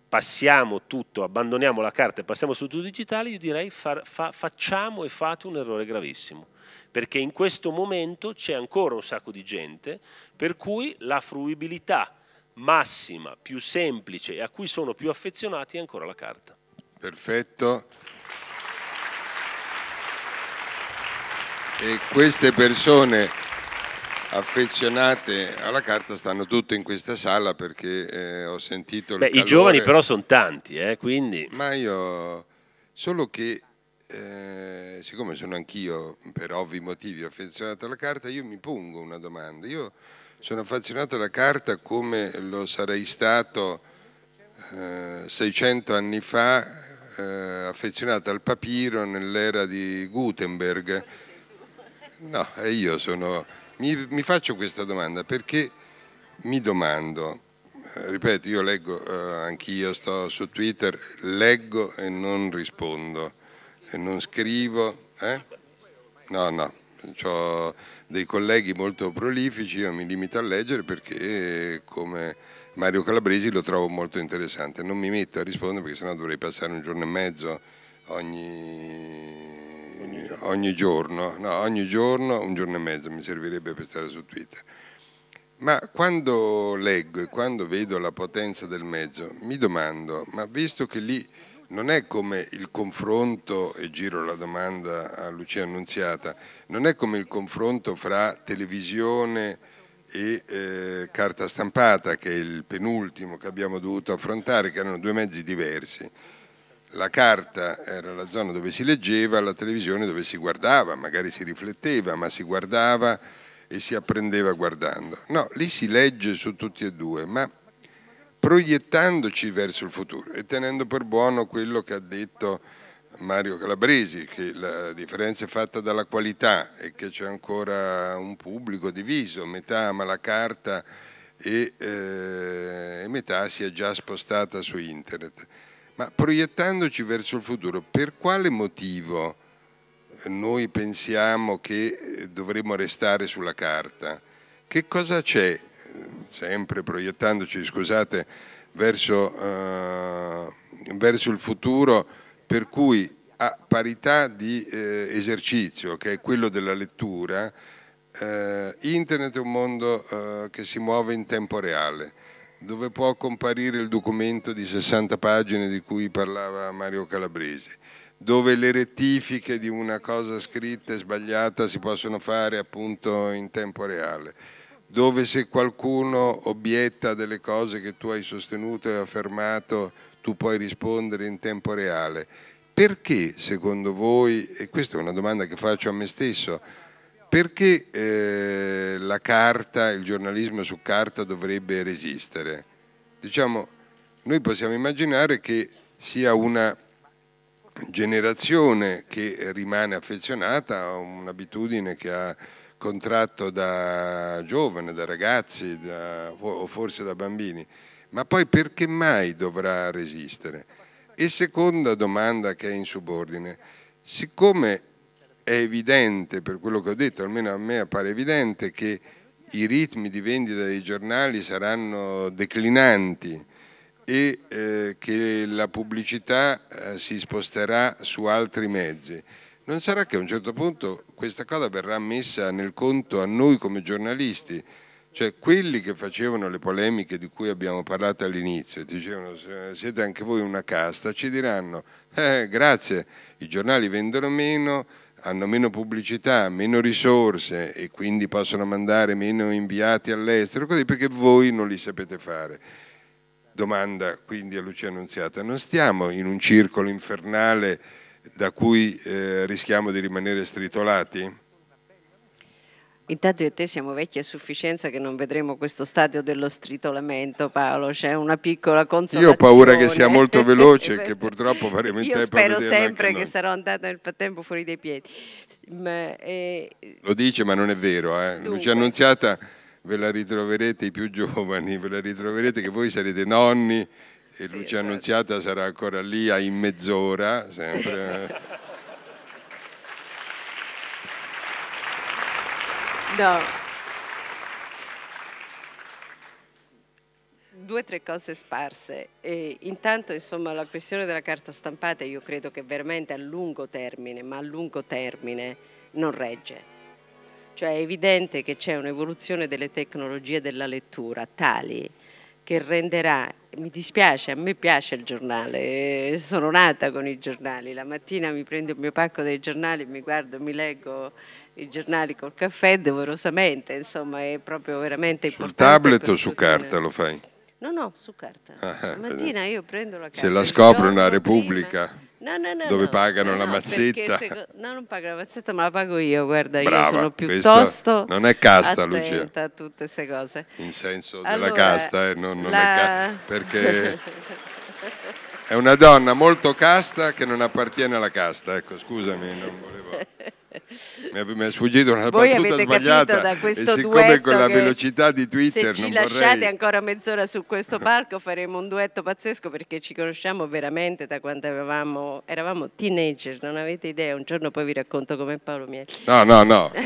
passiamo tutto, abbandoniamo la carta e passiamo su tutto digitale, io direi far, fa, facciamo e fate un errore gravissimo, perché in questo momento c'è ancora un sacco di gente per cui la fruibilità massima, più semplice e a cui sono più affezionati è ancora la carta. Perfetto. E queste persone affezionate alla carta stanno tutte in questa sala perché eh, ho sentito... Beh, calore. I giovani però sono tanti, eh, quindi... Ma io... Solo che, eh, siccome sono anch'io per ovvi motivi affezionato alla carta, io mi pongo una domanda. Io sono affezionato alla carta come lo sarei stato eh, 600 anni fa, eh, affezionato al papiro nell'era di Gutenberg. No, e io sono... Mi, mi, faccio questa domanda perché mi domando, eh, ripeto, io leggo, eh, anch'io sto su Twitter, leggo e non rispondo, e non scrivo. Eh? No, no, dei colleghi molto prolifici, io mi limito a leggere perché come Mario Calabresi lo trovo molto interessante. Non mi metto a rispondere perché sennò dovrei passare un giorno e mezzo ogni, ogni, giorno. Ogni giorno. No, ogni giorno un giorno e mezzo mi servirebbe per stare su Twitter. Ma quando leggo e quando vedo la potenza del mezzo, mi domando, ma visto che lì non è come il confronto, e giro la domanda a Lucia Annunziata, non è come il confronto fra televisione e eh, carta stampata, che è il penultimo che abbiamo dovuto affrontare, che erano due mezzi diversi. La carta era la zona dove si leggeva, la televisione dove si guardava, magari si rifletteva, ma si guardava e si apprendeva guardando. No, lì si legge su tutti e due, ma proiettandoci verso il futuro e tenendo per buono quello che ha detto Mario Calabresi, che la differenza è fatta dalla qualità e che c'è ancora un pubblico diviso, metà ama la carta e, eh, metà si è già spostata su internet. Ma proiettandoci verso il futuro, per quale motivo noi pensiamo che eh, dovremmo restare sulla carta? Che cosa c'è sempre proiettandoci, scusate, verso, eh, verso il futuro, per cui a parità di eh, esercizio, che è quello della lettura, eh, Internet è un mondo eh, che si muove in tempo reale, dove può comparire il documento di 60 pagine di cui parlava Mario Calabrese, dove le rettifiche di una cosa scritta e sbagliata si possono fare appunto in tempo reale dove se qualcuno obietta delle cose che tu hai sostenuto e affermato, tu puoi rispondere in tempo reale. Perché secondo voi, e questa è una domanda che faccio a me stesso, perché eh, la carta, il giornalismo su carta dovrebbe resistere? Diciamo, noi possiamo immaginare che sia una generazione che rimane affezionata a un'abitudine che ha contratto da giovani, da ragazzi da, o forse da bambini, ma poi perché mai dovrà resistere? E seconda domanda che è in subordine, siccome è evidente, per quello che ho detto, almeno a me appare evidente, che i ritmi di vendita dei giornali saranno declinanti e eh, che la pubblicità eh, si sposterà su altri mezzi. Non sarà che a un certo punto questa cosa verrà messa nel conto a noi come giornalisti, cioè quelli che facevano le polemiche di cui abbiamo parlato all'inizio, e dicevano siete anche voi una casta, ci diranno eh, grazie, i giornali vendono meno, hanno meno pubblicità, meno risorse e quindi possono mandare meno inviati all'estero, così perché voi non li sapete fare. Domanda quindi a Lucia Annunziata, non stiamo in un circolo infernale da cui eh, rischiamo di rimanere stritolati? Intanto io e te siamo vecchi a sufficienza che non vedremo questo stadio dello stritolamento, Paolo. C'è una piccola consolazione. Io ho paura che sia molto veloce che purtroppo faremo in io tempo. Io spero sempre che sarò andata nel frattempo fuori dai piedi. Ma, eh... Lo dice, ma non è vero. Eh. Lucia Annunziata, ve la ritroverete i più giovani, ve la ritroverete che voi sarete nonni e sì, Lucia esatto. Annunziata sarà ancora lì a in mezz'ora, sempre. No. Due o tre cose sparse. E intanto, insomma, la questione della carta stampata io credo che veramente a lungo termine, ma a lungo termine non regge. Cioè è evidente che c'è un'evoluzione delle tecnologie della lettura tali che renderà, mi dispiace, a me piace il giornale, eh, sono nata con i giornali, la mattina mi prendo il mio pacco dei giornali, mi guardo, mi leggo i giornali col caffè doverosamente, insomma è proprio veramente Sul importante. Sul tablet o su carta lo fai? No, no, su carta. Ah, ah, la mattina io prendo la carta. Se la scopre una repubblica. Prima, No, no, no, dove pagano la mazzetta. Seco- no, non pago la mazzetta, ma la pago io. Guarda, Brava, io sono piuttosto. Non è casta, Lucia. a tutte queste cose. In senso allora, della casta, eh, non, non la... è casta. Perché. è una donna molto casta che non appartiene alla casta, ecco, scusami, non volevo mi è sfuggita una Voi battuta sbagliata da questo e siccome con la velocità di Twitter se ci lasciate vorrei... ancora mezz'ora su questo palco faremo un duetto pazzesco perché ci conosciamo veramente da quando avevamo, eravamo teenager non avete idea un giorno poi vi racconto come Paolo Mieli no no no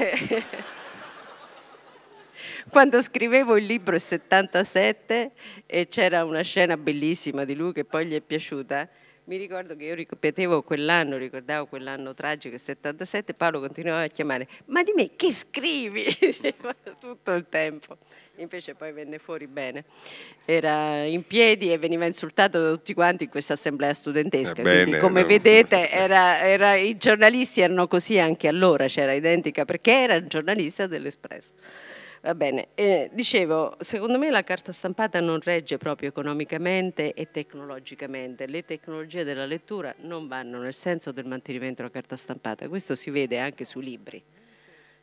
quando scrivevo il libro 77 e c'era una scena bellissima di lui che poi gli è piaciuta mi ricordo che io ripetevo quell'anno, ricordavo quell'anno tragico, il 77, Paolo continuava a chiamare, ma di me che scrivi? tutto il tempo. Invece poi venne fuori bene. Era in piedi e veniva insultato da tutti quanti in questa assemblea studentesca. Eh bene, come no. vedete, era, era, i giornalisti erano così anche allora, c'era identica, perché era un giornalista dell'Espresso. Va bene, eh, dicevo, secondo me la carta stampata non regge proprio economicamente e tecnologicamente. Le tecnologie della lettura non vanno nel senso del mantenimento della carta stampata, questo si vede anche sui libri.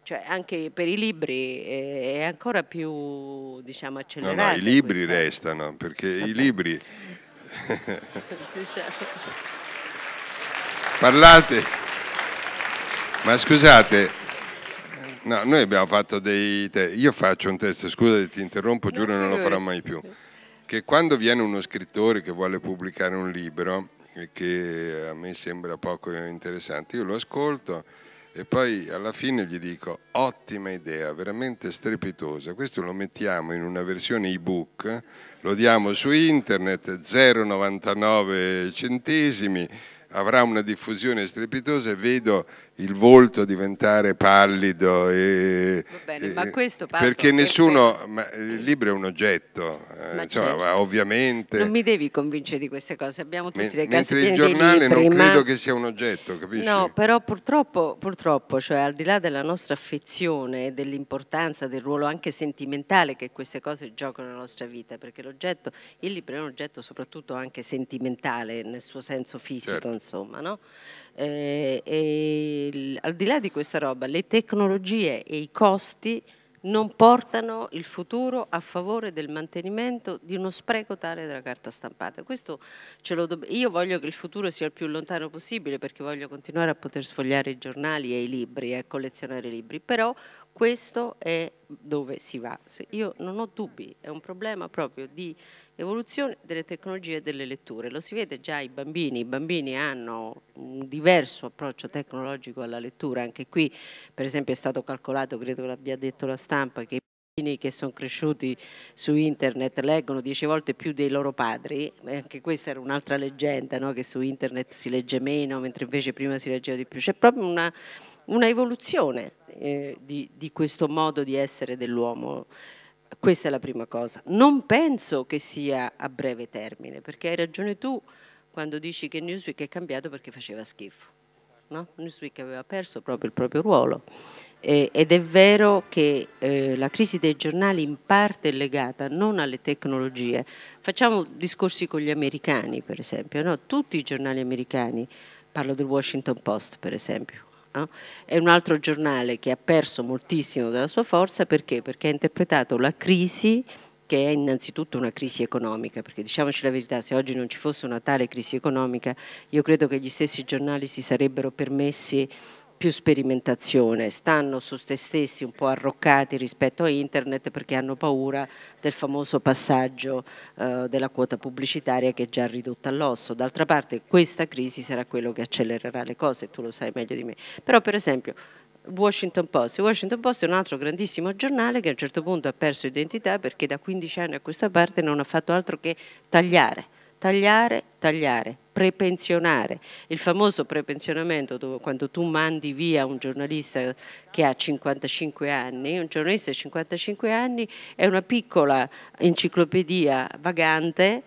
Cioè anche per i libri eh, è ancora più diciamo accelerato. No, no, i libri questa. restano perché okay. i libri... Parlate, ma scusate, No, noi abbiamo fatto dei test. Io faccio un test, scusa ti interrompo, giuro no, non lo farò mai più. Che quando viene uno scrittore che vuole pubblicare un libro, eh, che a me sembra poco interessante, io lo ascolto e poi alla fine gli dico ottima idea, veramente strepitosa, questo lo mettiamo in una versione ebook, lo diamo su internet 0,99 centesimi, avrà una diffusione strepitosa e vedo il volto diventare pallido. E, bene, e, parla. perché nessuno, ma, il libro è un oggetto, eh, insomma, certo. ovviamente. Non mi devi convincere di queste cose, abbiamo tutti me, le case Mentre il giornale non prima. credo che sia un oggetto, capisci? No, però purtroppo, purtroppo, cioè al di là della nostra affezione e dell'importanza del ruolo anche sentimentale che queste cose giocano nella nostra vita, perché l'oggetto, il libro è un oggetto soprattutto anche sentimentale nel suo senso fisico, certo. insomma, no? Eh, e al di là di questa roba, le tecnologie e i costi non portano il futuro a favore del mantenimento di uno spreco tale della carta stampata. Questo io voglio che il futuro sia il più lontano possibile perché voglio continuare a poter sfogliare i giornali e i libri e eh, a collezionare i libri, però questo è dove si va. Io non ho dubbi, è un problema proprio di evoluzione delle tecnologie e delle letture, lo si vede già ai bambini, i bambini hanno un diverso approccio tecnologico alla lettura, anche qui per esempio è stato calcolato, credo che l'abbia detto la stampa, che i bambini che sono cresciuti su internet leggono dieci volte più dei loro padri, anche questa era un'altra leggenda, no? che su internet si legge meno, mentre invece prima si leggeva di più, c'è proprio una, una evoluzione eh, di, di questo modo di essere dell'uomo. Questa è la prima cosa. Non penso che sia a breve termine, perché hai ragione tu quando dici che Newsweek è cambiato perché faceva schifo. No? Newsweek aveva perso proprio il proprio ruolo ed è vero che eh, la crisi dei giornali in parte è legata non alle tecnologie. Facciamo discorsi con gli americani, per esempio. No? Tutti i giornali americani, parlo del Washington Post, per esempio, no? è un altro giornale che ha perso moltissimo della sua forza perché? Perché ha interpretato la crisi che è innanzitutto una crisi economica, perché diciamoci la verità, se oggi non ci fosse una tale crisi economica, io credo che gli stessi giornali si sarebbero permessi più sperimentazione, stanno su se stessi un po' arroccati rispetto a internet perché hanno paura del famoso passaggio eh, della quota pubblicitaria che è già ridotta all'osso. D'altra parte questa crisi sarà quello che accelererà le cose, tu lo sai meglio di me. Però per esempio Washington Post. Il Washington Post è un altro grandissimo giornale che a un certo punto ha perso identità perché da 15 anni a questa parte non ha fatto altro che tagliare, tagliare, tagliare prepensionare. Il famoso prepensionamento, dove, quando tu mandi via un giornalista che ha 55 anni, un giornalista di 55 anni è una piccola enciclopedia vagante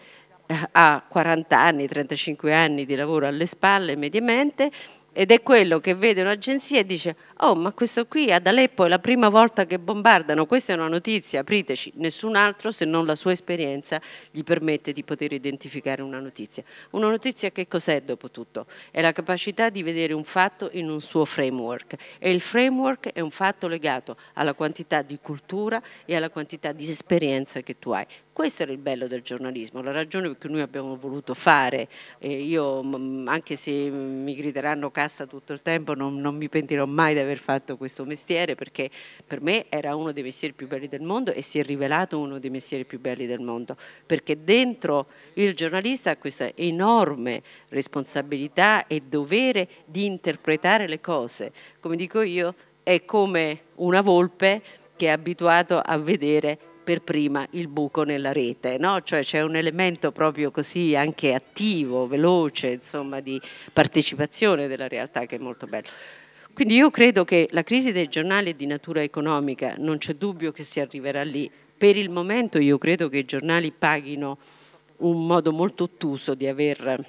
eh, ha 40 anni, 35 anni di lavoro alle spalle mediamente ed è quello che vede un'agenzia e dice oh ma questo qui ad Aleppo è la prima volta che bombardano, questa è una notizia, apriteci, nessun altro se non la sua esperienza gli permette di poter identificare una notizia. Una notizia che cos'è dopo tutto? È la capacità di vedere un fatto in un suo framework e il framework è un fatto legato alla quantità di cultura e alla quantità di esperienza che tu hai. Questo era il bello del giornalismo, la ragione per cui noi abbiamo voluto fare, eh, io anche se mi grideranno casta tutto il tempo non, non mi pentirò mai di aver aver fatto questo mestiere perché per me era uno dei mestieri più belli del mondo e si è rivelato uno dei mestieri più belli del mondo perché dentro il giornalista ha questa enorme responsabilità e dovere di interpretare le cose. Come dico io, è come una volpe che è abituato a vedere per prima il buco nella rete, no? cioè c'è un elemento proprio così anche attivo, veloce, insomma, di partecipazione della realtà che è molto bello. Quindi io credo che la crisi dei giornali è di natura economica, non c'è dubbio che si arriverà lì. Per il momento io credo che i giornali paghino un modo molto ottuso di aver,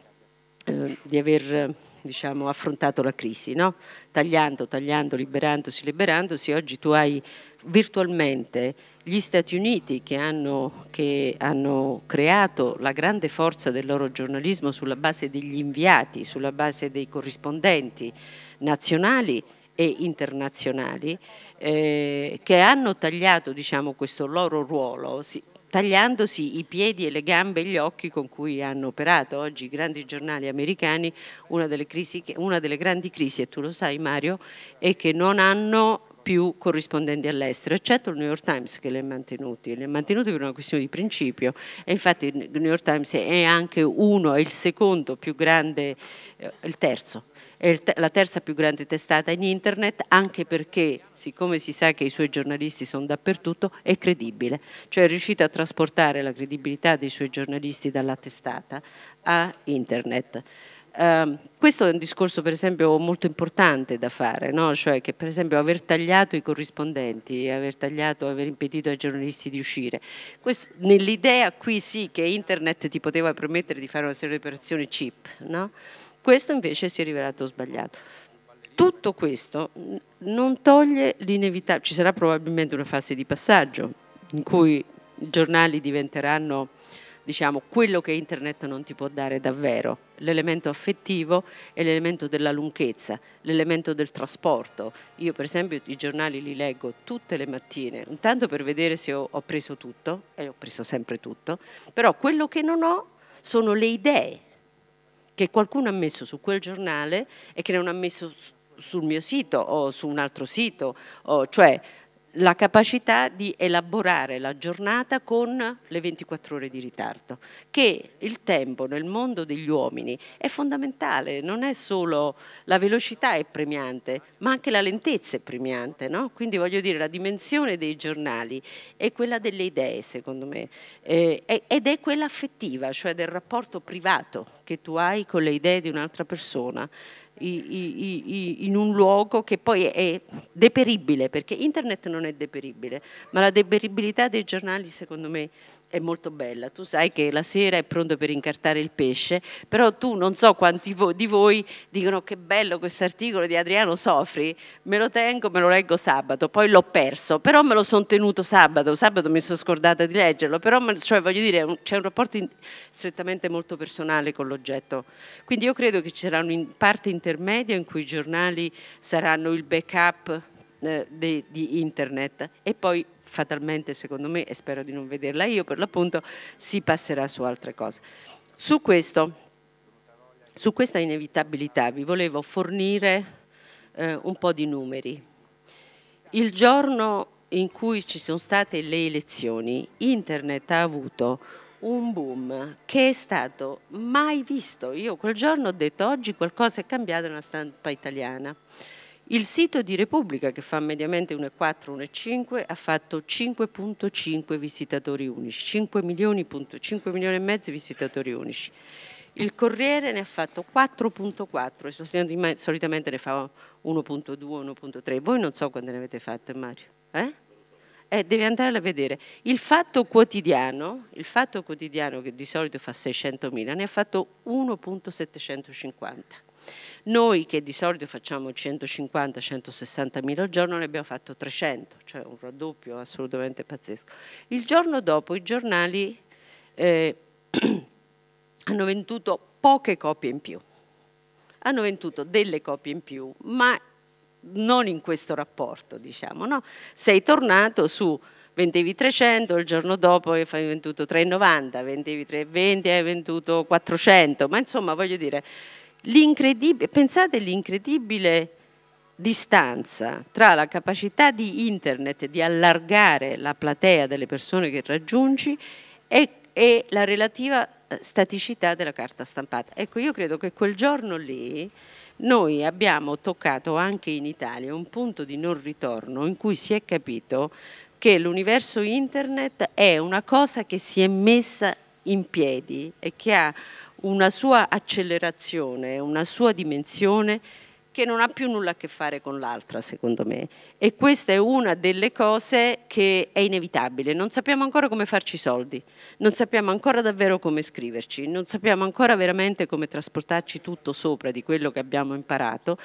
eh, di aver diciamo, affrontato la crisi, no? tagliando, tagliando, liberandosi, liberandosi. Oggi tu hai virtualmente gli Stati Uniti che hanno, che hanno, creato la grande forza del loro giornalismo sulla base degli inviati, sulla base dei corrispondenti, nazionali e internazionali eh, che hanno tagliato diciamo, questo loro ruolo si, tagliandosi i piedi e le gambe e gli occhi con cui hanno operato oggi i grandi giornali americani, una delle, crisi, una delle grandi crisi, e tu lo sai Mario, è che non hanno più corrispondenti all'estero, eccetto il New York Times che li ha mantenuti, li ha mantenuti per una questione di principio e infatti il New York Times è anche uno, è il secondo più grande, eh, il terzo, è la terza più grande testata in internet anche perché siccome si sa che i suoi giornalisti sono dappertutto è credibile, cioè è riuscito a trasportare la credibilità dei suoi giornalisti dalla testata a internet. Ehm, questo è un discorso per esempio molto importante da fare, no? cioè che per esempio aver tagliato i corrispondenti, aver tagliato, aver impedito ai giornalisti di uscire, questo, nell'idea qui sì che internet ti poteva permettere di fare una serie di operazioni chip, no? questo invece si è rivelato sbagliato. Tutto questo non toglie l'inevitabile, ci sarà probabilmente una fase di passaggio in cui i giornali diventeranno diciamo, quello che internet non ti può dare davvero, l'elemento affettivo e l'elemento della lunghezza, l'elemento del trasporto. Io per esempio i giornali li leggo tutte le mattine, intanto per vedere se ho, ho preso tutto, e ho preso sempre tutto, però quello che non ho sono le idee che qualcuno ha messo su quel giornale e che non ha messo sul mio sito o su un altro sito, o, cioè la capacità di elaborare la giornata con le 24 ore di ritardo, che il tempo nel mondo degli uomini è fondamentale, non è solo la velocità è premiante, ma anche la lentezza è premiante, no? quindi voglio dire la dimensione dei giornali è quella delle idee secondo me eh, ed è quella affettiva, cioè del rapporto privato che tu hai con le idee di un'altra persona in un luogo che poi è deperibile, perché internet non è deperibile, ma la deperibilità dei giornali secondo me è molto bella. Tu sai che la sera è pronto per incartare il pesce, però tu non so quanti di voi dicono che bello questo articolo di Adriano Sofri, me lo tengo, me lo leggo sabato, poi l'ho perso, però me lo sono tenuto sabato, sabato mi sono scordata di leggerlo, però cioè, voglio dire c'è un rapporto in- strettamente molto personale con l'oggetto. Quindi io credo che ci sarà una parte intermedia in cui i giornali saranno il backup eh, di internet e poi fatalmente secondo me, e spero di non vederla io per l'appunto, si passerà su altre cose. Su, questo, su questa inevitabilità vi volevo fornire eh, un po' di numeri. Il giorno in cui ci sono state le elezioni, internet ha avuto un boom che è stato mai visto. Io quel giorno ho detto oggi qualcosa è cambiato nella stampa italiana. Il sito di Repubblica, che fa mediamente 1,4, 1,5, ha fatto 5,5 visitatori unici, 5 milioni, punto, 5 milioni e mezzo visitatori unici. Il Corriere ne ha fatto 4,4 solitamente ne fa 1,2, 1,3. Voi non so quante ne avete fatte, Mario. Eh? Eh, devi andare a vedere. Il fatto, il fatto quotidiano, che di solito fa 600.000, ne ha fatto 1,750 noi che di solito facciamo 150-160 mila al giorno ne abbiamo fatto 300, cioè un raddoppio assolutamente pazzesco. Il giorno dopo i giornali eh, hanno venduto poche copie in più, hanno venduto delle copie in più, ma non in questo rapporto, diciamo, no? Sei tornato su vendevi 300, il giorno dopo hai venduto 3,90, vendevi 3,20, hai venduto 400, ma insomma voglio dire pensate all'incredibile distanza tra la capacità di internet di allargare la platea delle persone che raggiungi e, e la relativa eh, staticità della carta stampata. Ecco, io credo che quel giorno lì noi abbiamo toccato anche in Italia un punto di non ritorno in cui si è capito che l'universo internet è una cosa che si è messa in piedi e che ha una sua accelerazione, una sua dimensione che non ha più nulla a che fare con l'altra, secondo me. E questa è una delle cose che è inevitabile. Non sappiamo ancora come farci soldi, non sappiamo ancora davvero come scriverci, non sappiamo ancora veramente come trasportarci tutto sopra di quello che abbiamo imparato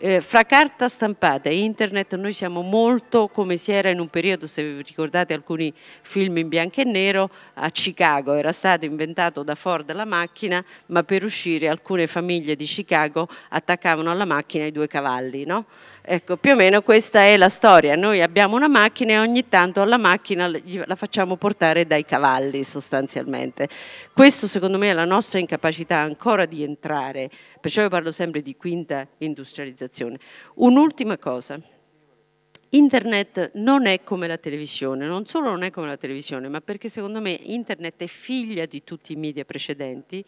eh, fra carta stampata e internet noi siamo molto come si era in un periodo, se vi ricordate alcuni film in bianco e nero, a Chicago, era stato inventato da Ford la macchina, ma per uscire alcune famiglie di Chicago attaccavano alla macchina i due cavalli, no? Ecco, più o meno questa è la storia. Noi abbiamo una macchina e ogni tanto alla macchina la facciamo portare dai cavalli sostanzialmente. Questo secondo me è la nostra incapacità ancora di entrare, perciò io parlo sempre di quinta industrializzazione. Un'ultima cosa. Internet non è come la televisione, non solo non è come la televisione, ma perché secondo me Internet è figlia di tutti i media precedenti,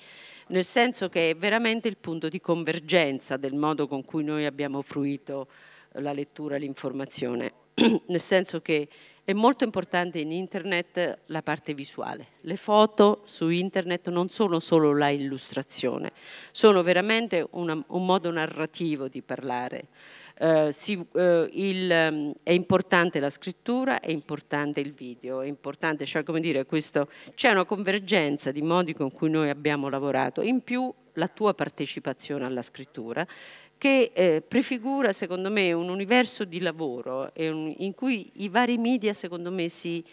nel senso che è veramente il punto di convergenza del modo con cui noi abbiamo fruito la lettura l'informazione, nel senso che è molto importante in internet la parte visuale. Le foto su internet non sono solo la illustrazione, sono veramente una, un modo narrativo di parlare. Eh, si, eh, il, ehm, è importante la scrittura, è importante il video, è importante, cioè come dire, questo, c'è una convergenza di modi con cui noi abbiamo lavorato, in più la tua partecipazione alla scrittura che eh, prefigura secondo me un universo di lavoro in cui i vari media secondo me si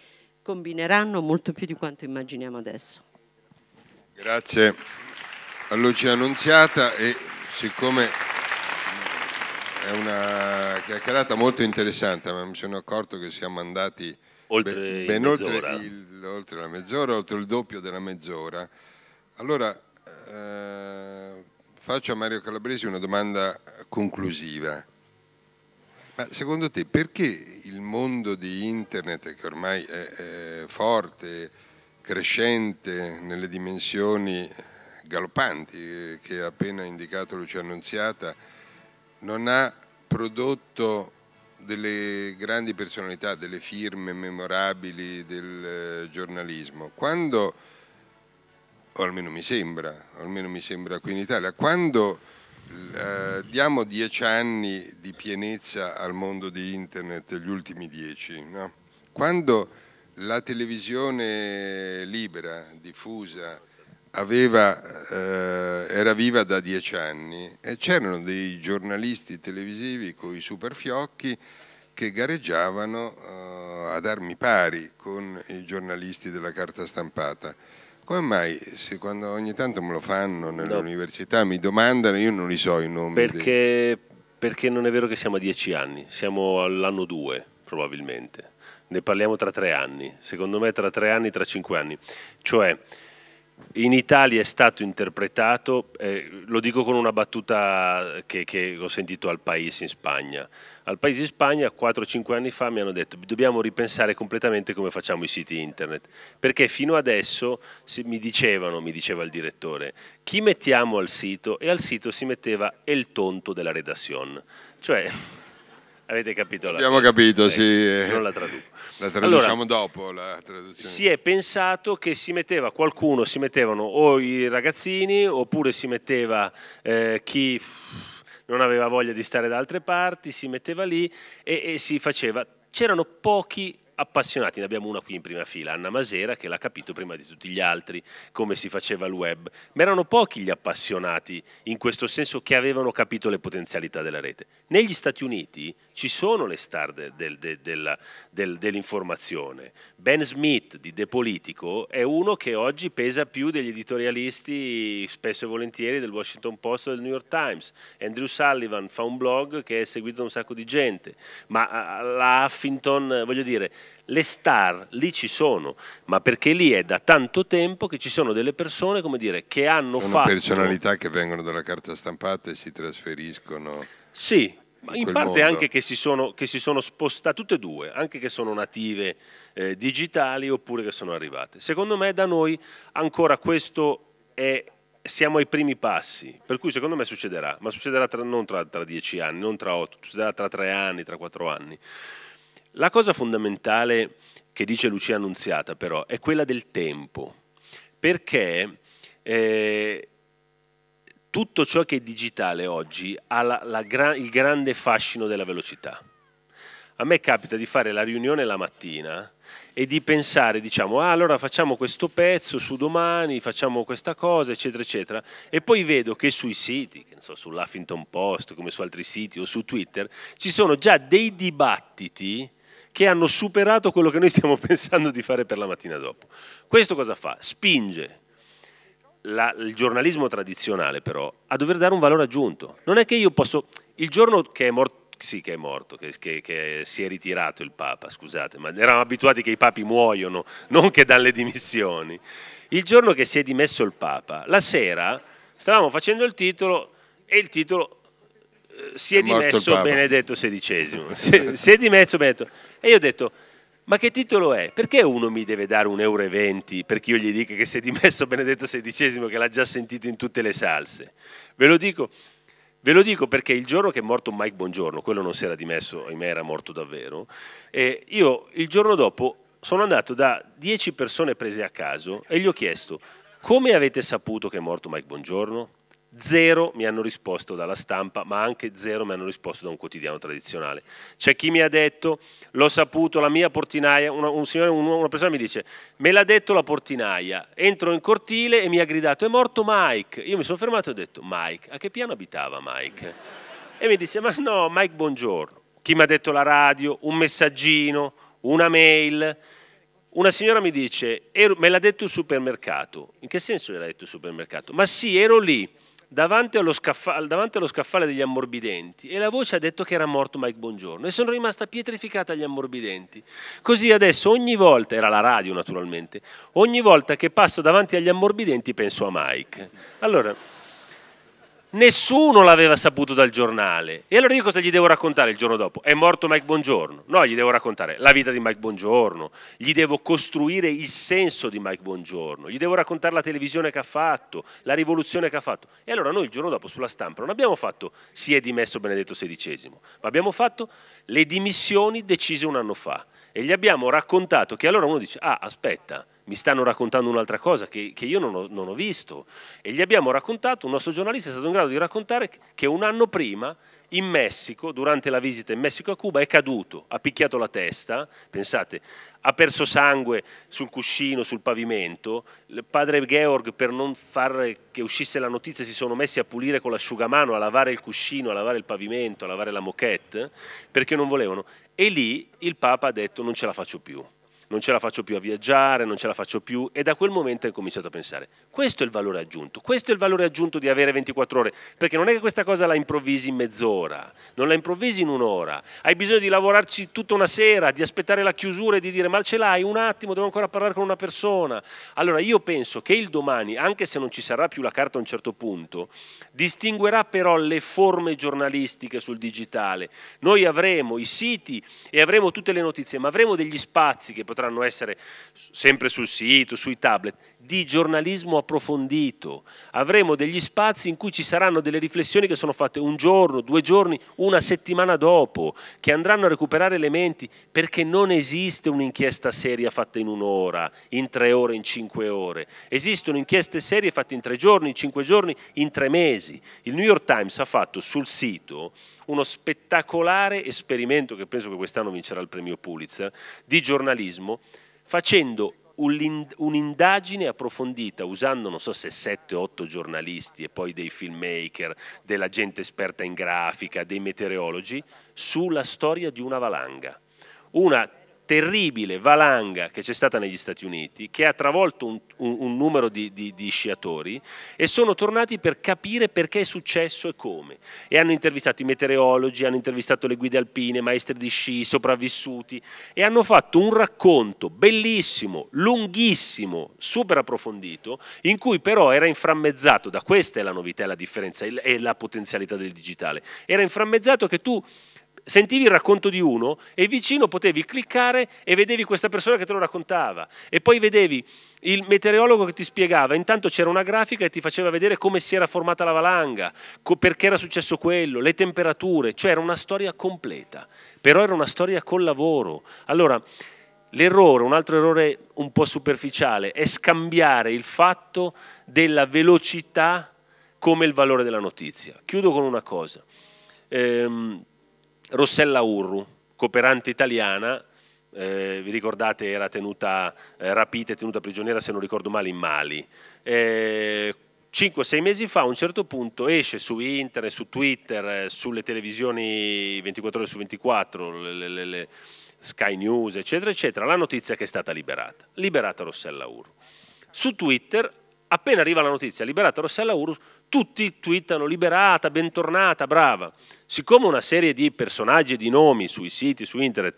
combineranno molto più di quanto immaginiamo adesso. Grazie a Lucia Annunziata e siccome è una chiacchierata molto interessante ma mi sono accorto che siamo andati oltre, ben, oltre, il, oltre la mezz'ora, oltre il doppio della mezz'ora. Allora, eh, Faccio a Mario Calabresi una domanda conclusiva. Ma secondo te perché il mondo di internet, che ormai è, è forte, crescente nelle dimensioni galoppanti eh, che ha appena indicato Lucia Annunziata, non ha prodotto delle grandi personalità, delle firme memorabili del eh, giornalismo? Quando o almeno mi sembra, almeno mi sembra qui in Italia, quando eh, diamo dieci anni di pienezza al mondo di internet, gli ultimi dieci, no? quando la televisione libera, diffusa, aveva, eh, era viva da dieci anni e c'erano dei giornalisti televisivi con i super fiocchi che gareggiavano eh, ad armi pari con i giornalisti della carta stampata. Come mai quando ogni tanto me lo fanno nell'università, no. mi domandano, io non li so i nomi? Perché, dei... perché non è vero che siamo a dieci anni, siamo all'anno due probabilmente, ne parliamo tra tre anni, secondo me tra tre anni, tra cinque anni. Cioè, in Italia è stato interpretato, eh, lo dico con una battuta che, che ho sentito al Paese in Spagna, al Paese di Spagna 4-5 anni fa mi hanno detto dobbiamo ripensare completamente come facciamo i siti internet, perché fino adesso mi dicevano, mi diceva il direttore, chi mettiamo al sito e al sito si metteva il tonto della redazione, cioè Avete capito? Abbiamo la... capito, eh, sì. Non la traduco. La traduciamo allora, dopo la traduzione. Si è pensato che si metteva qualcuno, si mettevano o i ragazzini oppure si metteva eh, chi non aveva voglia di stare da altre parti, si metteva lì e, e si faceva. C'erano pochi appassionati, ne abbiamo una qui in prima fila, Anna Masera, che l'ha capito prima di tutti gli altri come si faceva il web, ma erano pochi gli appassionati in questo senso che avevano capito le potenzialità della rete. Negli Stati Uniti ci sono le star del, del, del, dell'informazione. Ben Smith di The Politico è uno che oggi pesa più degli editorialisti spesso e volentieri del Washington Post o del New York Times. Andrew Sullivan fa un blog che è seguito da un sacco di gente, ma la Huffington, voglio dire, le star lì ci sono, ma perché lì è da tanto tempo che ci sono delle persone, come dire, che hanno sono fatto... personalità che vengono dalla carta stampata e si trasferiscono... Sì, in, in parte modo. anche che si sono, che si sono spostate, tutte e due, anche che sono native eh, digitali oppure che sono arrivate. Secondo me da noi ancora questo è, siamo ai primi passi, per cui secondo me succederà, ma succederà tra, non tra, tra dieci anni, non tra otto, succederà tra tre anni, tra quattro anni. La cosa fondamentale che dice Lucia Annunziata però è quella del tempo, perché eh, tutto ciò che è digitale oggi ha la, la gra il grande fascino della velocità. A me capita di fare la riunione la mattina e di pensare, diciamo, ah, allora facciamo questo pezzo su domani, facciamo questa cosa, eccetera, eccetera, e poi vedo che sui siti, che so, sull'Huffington Post, come su altri siti o su Twitter, ci sono già dei dibattiti che hanno superato quello che noi stiamo pensando di fare per la mattina dopo. Questo cosa fa? Spinge la, il giornalismo tradizionale però a dover dare un valore aggiunto. Non è che io posso... Il giorno che è morto sì che è morto, che, che, che, si è ritirato il Papa, scusate, ma eravamo abituati che i papi muoiono, non che dalle dimissioni. Il giorno che si è dimesso il Papa, la sera stavamo facendo il titolo e il titolo si è, è dimesso Benedetto XVI. si, si, è dimesso Benedetto. E io ho detto, ma che titolo è? Perché uno mi deve dare un euro e venti perché io gli dica che si è dimesso Benedetto XVI che l'ha già sentito in tutte le salse? Ve lo dico, ve lo dico perché il giorno che è morto Mike Bongiorno, quello non si era dimesso, ahimè era morto davvero, eh, io il giorno dopo sono andato da dieci persone prese a caso e gli ho chiesto come avete saputo che è morto Mike Bongiorno? Zero mi hanno risposto dalla stampa, ma anche zero mi hanno risposto da un quotidiano tradizionale. C'è chi mi ha detto, l'ho saputo, la mia portinaia, una, un signore, una persona mi dice, me l'ha detto la portinaia, entro in cortile e mi ha gridato, è morto Mike. Io mi sono fermato e ho detto, Mike, a che piano abitava Mike? E mi dice, ma no, Mike, buongiorno. Chi mi ha detto la radio, un messaggino, una mail. Una signora mi dice, me l'ha detto il supermercato. In che senso gliel'ha detto il supermercato? Ma sì, ero lì davanti allo, scaffale, davanti allo scaffale degli ammorbidenti e la voce ha detto che era morto Mike Bongiorno e sono rimasta pietrificata agli ammorbidenti. Così adesso ogni volta, era la radio naturalmente, ogni volta che passo davanti agli ammorbidenti penso a Mike. Allora... Nessuno l'aveva saputo dal giornale. E allora io cosa gli devo raccontare il giorno dopo? È morto Mike Bongiorno. No, gli devo raccontare la vita di Mike Bongiorno, gli devo costruire il senso di Mike Bongiorno, gli devo raccontare la televisione che ha fatto, la rivoluzione che ha fatto. E allora noi il giorno dopo sulla stampa non abbiamo fatto si è dimesso Benedetto XVI, ma abbiamo fatto le dimissioni decise un anno fa. E gli abbiamo raccontato che allora uno dice, ah aspetta, mi stanno raccontando un'altra cosa che, che io non ho, non ho, visto. E gli abbiamo raccontato, un nostro giornalista è stato in grado di raccontare che un anno prima in Messico, durante la visita in Messico a Cuba, è caduto, ha picchiato la testa, pensate, ha perso sangue sul cuscino, sul pavimento, il padre Georg per non far che uscisse la notizia si sono messi a pulire con l'asciugamano, a lavare il cuscino, a lavare il pavimento, a lavare la moquette, perché non volevano. E lì il Papa ha detto non ce la faccio più non ce la faccio più a viaggiare, non ce la faccio più e da quel momento ho cominciato a pensare, questo è il valore aggiunto, questo è il valore aggiunto di avere 24 ore, perché non è che questa cosa la improvvisi in mezz'ora, non la improvvisi in un'ora, hai bisogno di lavorarci tutta una sera, di aspettare la chiusura e di dire ma ce l'hai un attimo, devo ancora parlare con una persona. Allora io penso che il domani, anche se non ci sarà più la carta a un certo punto, distinguerà però le forme giornalistiche sul digitale. Noi avremo i siti e avremo tutte le notizie, ma avremo degli spazi che potranno potranno essere sempre sul sito, sui tablet, di giornalismo approfondito, avremo degli spazi in cui ci saranno delle riflessioni che sono fatte un giorno, due giorni, una settimana dopo, che andranno a recuperare elementi, perché non esiste un'inchiesta seria fatta in un'ora, in tre ore, in cinque ore, esistono inchieste serie fatte in tre giorni, in cinque giorni, in tre mesi. Il New York Times ha fatto sul sito uno spettacolare esperimento, che penso che quest'anno vincerà il premio Pulitzer, di giornalismo, facendo un'indagine approfondita usando non so se 7-8 giornalisti e poi dei filmmaker, della gente esperta in grafica, dei meteorologi, sulla storia di una valanga. Una terribile valanga che c'è stata negli Stati Uniti, che ha travolto un, un, un numero di, di, di, sciatori e sono tornati per capire perché è successo e come. E hanno intervistato i meteorologi, hanno intervistato le guide alpine, maestri di sci, sopravvissuti e hanno fatto un racconto bellissimo, lunghissimo, super approfondito, in cui però era inframmezzato, da questa è la novità, la differenza e la potenzialità del digitale, era inframmezzato che tu sentivi il racconto di uno e vicino potevi cliccare e vedevi questa persona che te lo raccontava e poi vedevi il meteorologo che ti spiegava, intanto c'era una grafica e ti faceva vedere come si era formata la valanga, perché era successo quello, le temperature, cioè era una storia completa, però era una storia col lavoro. Allora, L'errore, un altro errore un po' superficiale, è scambiare il fatto della velocità come il valore della notizia. Chiudo con una cosa. Ehm, Rossella Urru, cooperante italiana, eh, vi ricordate era tenuta, eh, rapita e tenuta prigioniera se non ricordo male in Mali. Eh, 5-6 mesi fa a un certo punto esce su internet, su Twitter, eh, sulle televisioni 24 ore su 24, le, le, le Sky News, eccetera, eccetera, la notizia che è stata liberata, liberata Rossella Uru. Su Twitter Appena arriva la notizia, liberata Rossella Urus, tutti twittano liberata, bentornata, brava. Siccome una serie di personaggi e di nomi sui siti, su internet,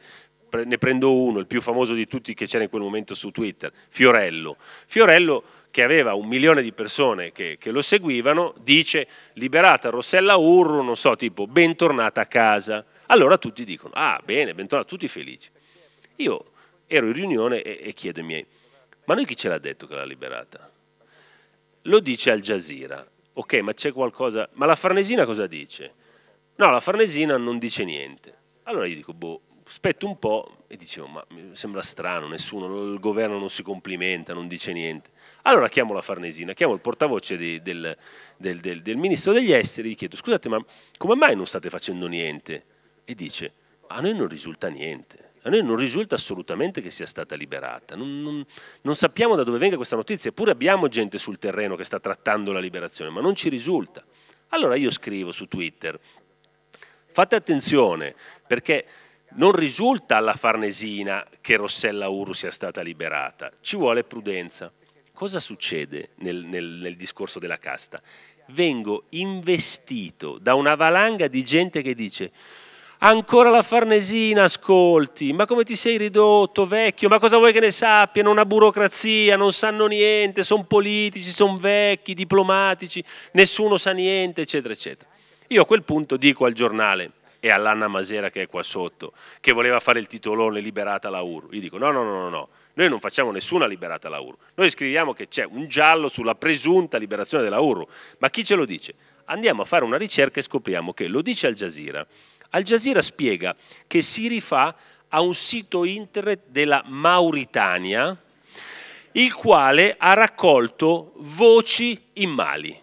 ne prendo uno, il più famoso di tutti che c'era in quel momento su Twitter, Fiorello. Fiorello, che aveva un milione di persone che, che lo seguivano, dice liberata Rossella Urru, non so, tipo bentornata a casa. Allora tutti dicono, ah bene, bentornata, tutti felici. Io ero in riunione e, e chiedo ai miei, ma noi chi ce l'ha detto che l'ha liberata? lo dice Al Jazeera. Ok, ma c'è qualcosa... Ma la Farnesina cosa dice? No, la Farnesina non dice niente. Allora io dico, boh, aspetto un po' e dicevo, ma mi sembra strano, nessuno, il governo non si complimenta, non dice niente. Allora chiamo la Farnesina, chiamo il portavoce di, del, del, del, del, ministro degli esteri, gli chiedo, scusate, ma come mai non state facendo niente? E dice, a noi non risulta niente noi non risulta assolutamente che sia stata liberata. Non, non, non sappiamo da dove venga questa notizia, eppure abbiamo gente sul terreno che sta trattando la liberazione, ma non ci risulta. Allora io scrivo su Twitter, fate attenzione perché non risulta alla Farnesina che Rossella Uru sia stata liberata, ci vuole prudenza. Cosa succede nel, nel, nel discorso della casta? Vengo investito da una valanga di gente che dice ancora la Farnesina ascolti, ma come ti sei ridotto vecchio, ma cosa vuoi che ne sappiano, una burocrazia, non sanno niente, sono politici, sono vecchi, diplomatici, nessuno sa niente, eccetera, eccetera. Io a quel punto dico al giornale e all'Anna Masera che è qua sotto, che voleva fare il titolone liberata la URU, gli dico no, no, no, no, no. Noi non facciamo nessuna liberata la URU, noi scriviamo che c'è un giallo sulla presunta liberazione della URU, ma chi ce lo dice? Andiamo a fare una ricerca e scopriamo che lo dice Al Jazeera, al Jazeera spiega che si rifà a un sito internet della Mauritania, il quale ha raccolto voci in Mali.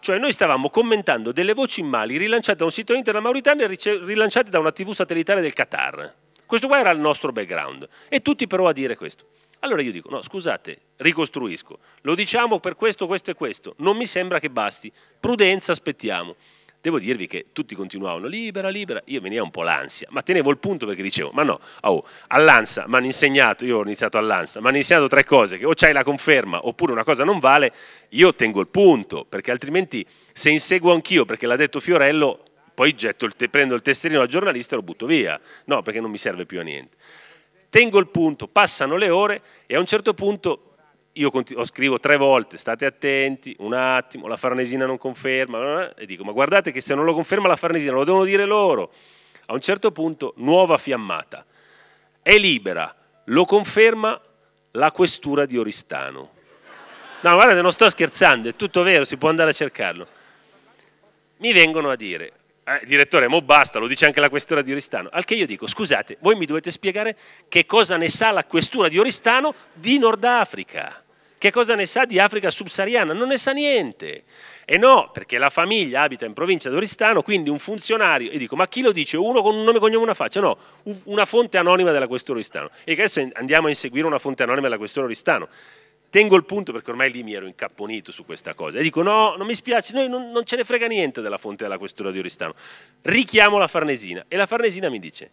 Cioè noi stavamo commentando delle voci in Mali rilanciate da un sito internet della Mauritania e rilanciate da una tv satellitare del Qatar. Questo qua era il nostro background. E tutti però a dire questo. Allora io dico, no scusate, ricostruisco, lo diciamo per questo, questo e questo, non mi sembra che basti, prudenza aspettiamo. Devo dirvi che tutti continuavano libera, libera, io veniva un po' l'ansia, ma tenevo il punto perché dicevo, ma no, oh, all'ANSA mi hanno insegnato, io ho iniziato all'ansia, mi hanno insegnato tre cose, che o c'hai la conferma oppure una cosa non vale, io tengo il punto, perché altrimenti se inseguo anch'io, perché l'ha detto Fiorello, poi il prendo il testerino al giornalista e lo butto via, no, perché non mi serve più a niente. Tengo il punto, passano le ore e a un certo punto io continuo, scrivo tre volte, state attenti, un attimo, la Farnesina non conferma, eh, e dico, ma guardate che se non lo conferma la Farnesina lo devono dire loro. A un certo punto, nuova fiammata, è libera, lo conferma la questura di Oristano. No, guardate, non sto scherzando, è tutto vero, si può andare a cercarlo. Mi vengono a dire, eh, direttore, mo basta, lo dice anche la questura di Oristano. Al che io dico, scusate, voi mi dovete spiegare che cosa ne sa la questura di Oristano di Nord Africa. Che cosa ne sa di Africa subsahariana? Non ne sa niente. E no, perché la famiglia abita in provincia di Oristano, quindi un funzionario, e dico, ma chi lo dice? Uno con un nome e cognome una faccia? No, una fonte anonima della questura di Oristano. E adesso andiamo a inseguire una fonte anonima della questura di Oristano. Tengo il punto perché ormai lì mi ero incapponito su questa cosa. E dico: no, non mi spiace, noi non, non ce ne frega niente della fonte della questura di Oristano. Richiamo la Farnesina. E la Farnesina mi dice: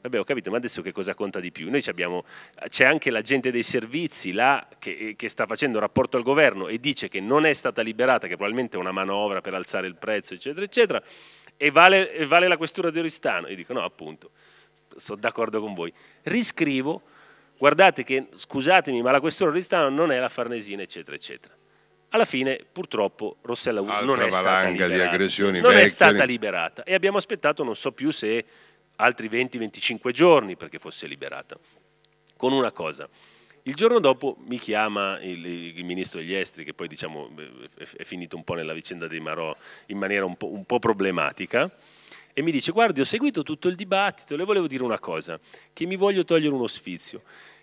Vabbè, ho capito, ma adesso che cosa conta di più? Noi abbiamo, c'è anche la gente dei servizi là che, che, sta facendo un rapporto al governo e dice che non è stata liberata, che probabilmente è una manovra per alzare il prezzo, eccetera, eccetera, e vale, vale la questura di Oristano. Io dico, no, appunto, sono d'accordo con voi. Riscrivo guardate che, scusatemi, ma la questione Oristano non è la Farnesina, eccetera, eccetera. Alla fine, purtroppo, Rossella Altra non, è stata, non è stata liberata. E abbiamo aspettato, non so più se altri 20-25 giorni perché fosse liberata. Con una cosa, il giorno dopo mi chiama il, il, ministro degli esteri, che poi diciamo è, finito un po' nella vicenda dei Marò in maniera un po', un po problematica, e mi dice guardi ho seguito tutto il dibattito, le volevo dire una cosa, che mi voglio togliere uno sfizio,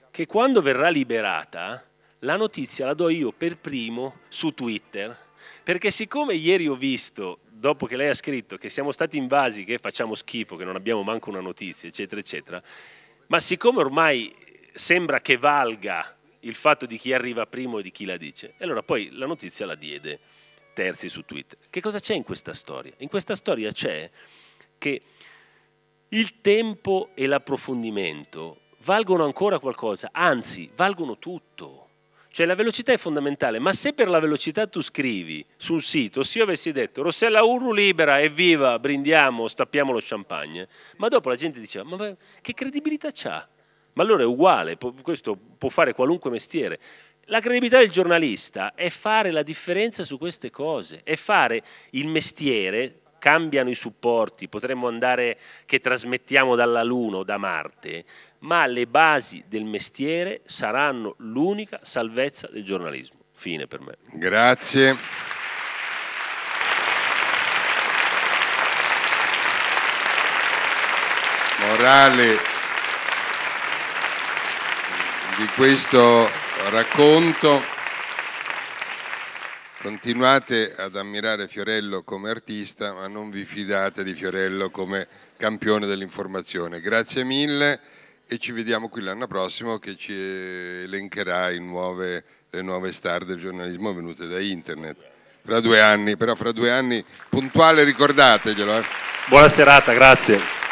che quando verrà liberata la notizia la do io per primo su Twitter, perché siccome ieri ho visto, dopo che lei ha scritto, che siamo stati invasi, che facciamo schifo, che non abbiamo manco una notizia, eccetera, eccetera, ma siccome ormai sembra che valga il fatto di chi arriva primo e di chi la dice, allora poi la notizia la diede terzi su Twitter. Che cosa c'è in questa storia? In questa storia c'è che il tempo e l'approfondimento valgono ancora qualcosa, anzi valgono tutto. Cioè la velocità è fondamentale, ma se per la velocità tu scrivi su un sito, se io avessi detto Rossella Urru libera, evviva, brindiamo, stappiamo lo champagne, ma dopo la gente diceva, ma che credibilità c'ha? Ma allora è uguale, questo può fare qualunque mestiere. La credibilità del giornalista è fare la differenza su queste cose, è fare il mestiere, cambiano i supporti, potremmo andare che trasmettiamo dalla Luna o da Marte, ma le basi del mestiere saranno l'unica salvezza del giornalismo. Fine per me. Grazie. Morale di questo racconto Continuate ad ammirare Fiorello come artista, ma non vi fidate di Fiorello come campione dell'informazione. Grazie mille e ci vediamo qui l'anno prossimo che ci elencherà nuove, le nuove star del giornalismo venute da internet. Fra due anni, però fra due anni puntuale ricordateglielo. Eh. Buona serata, grazie.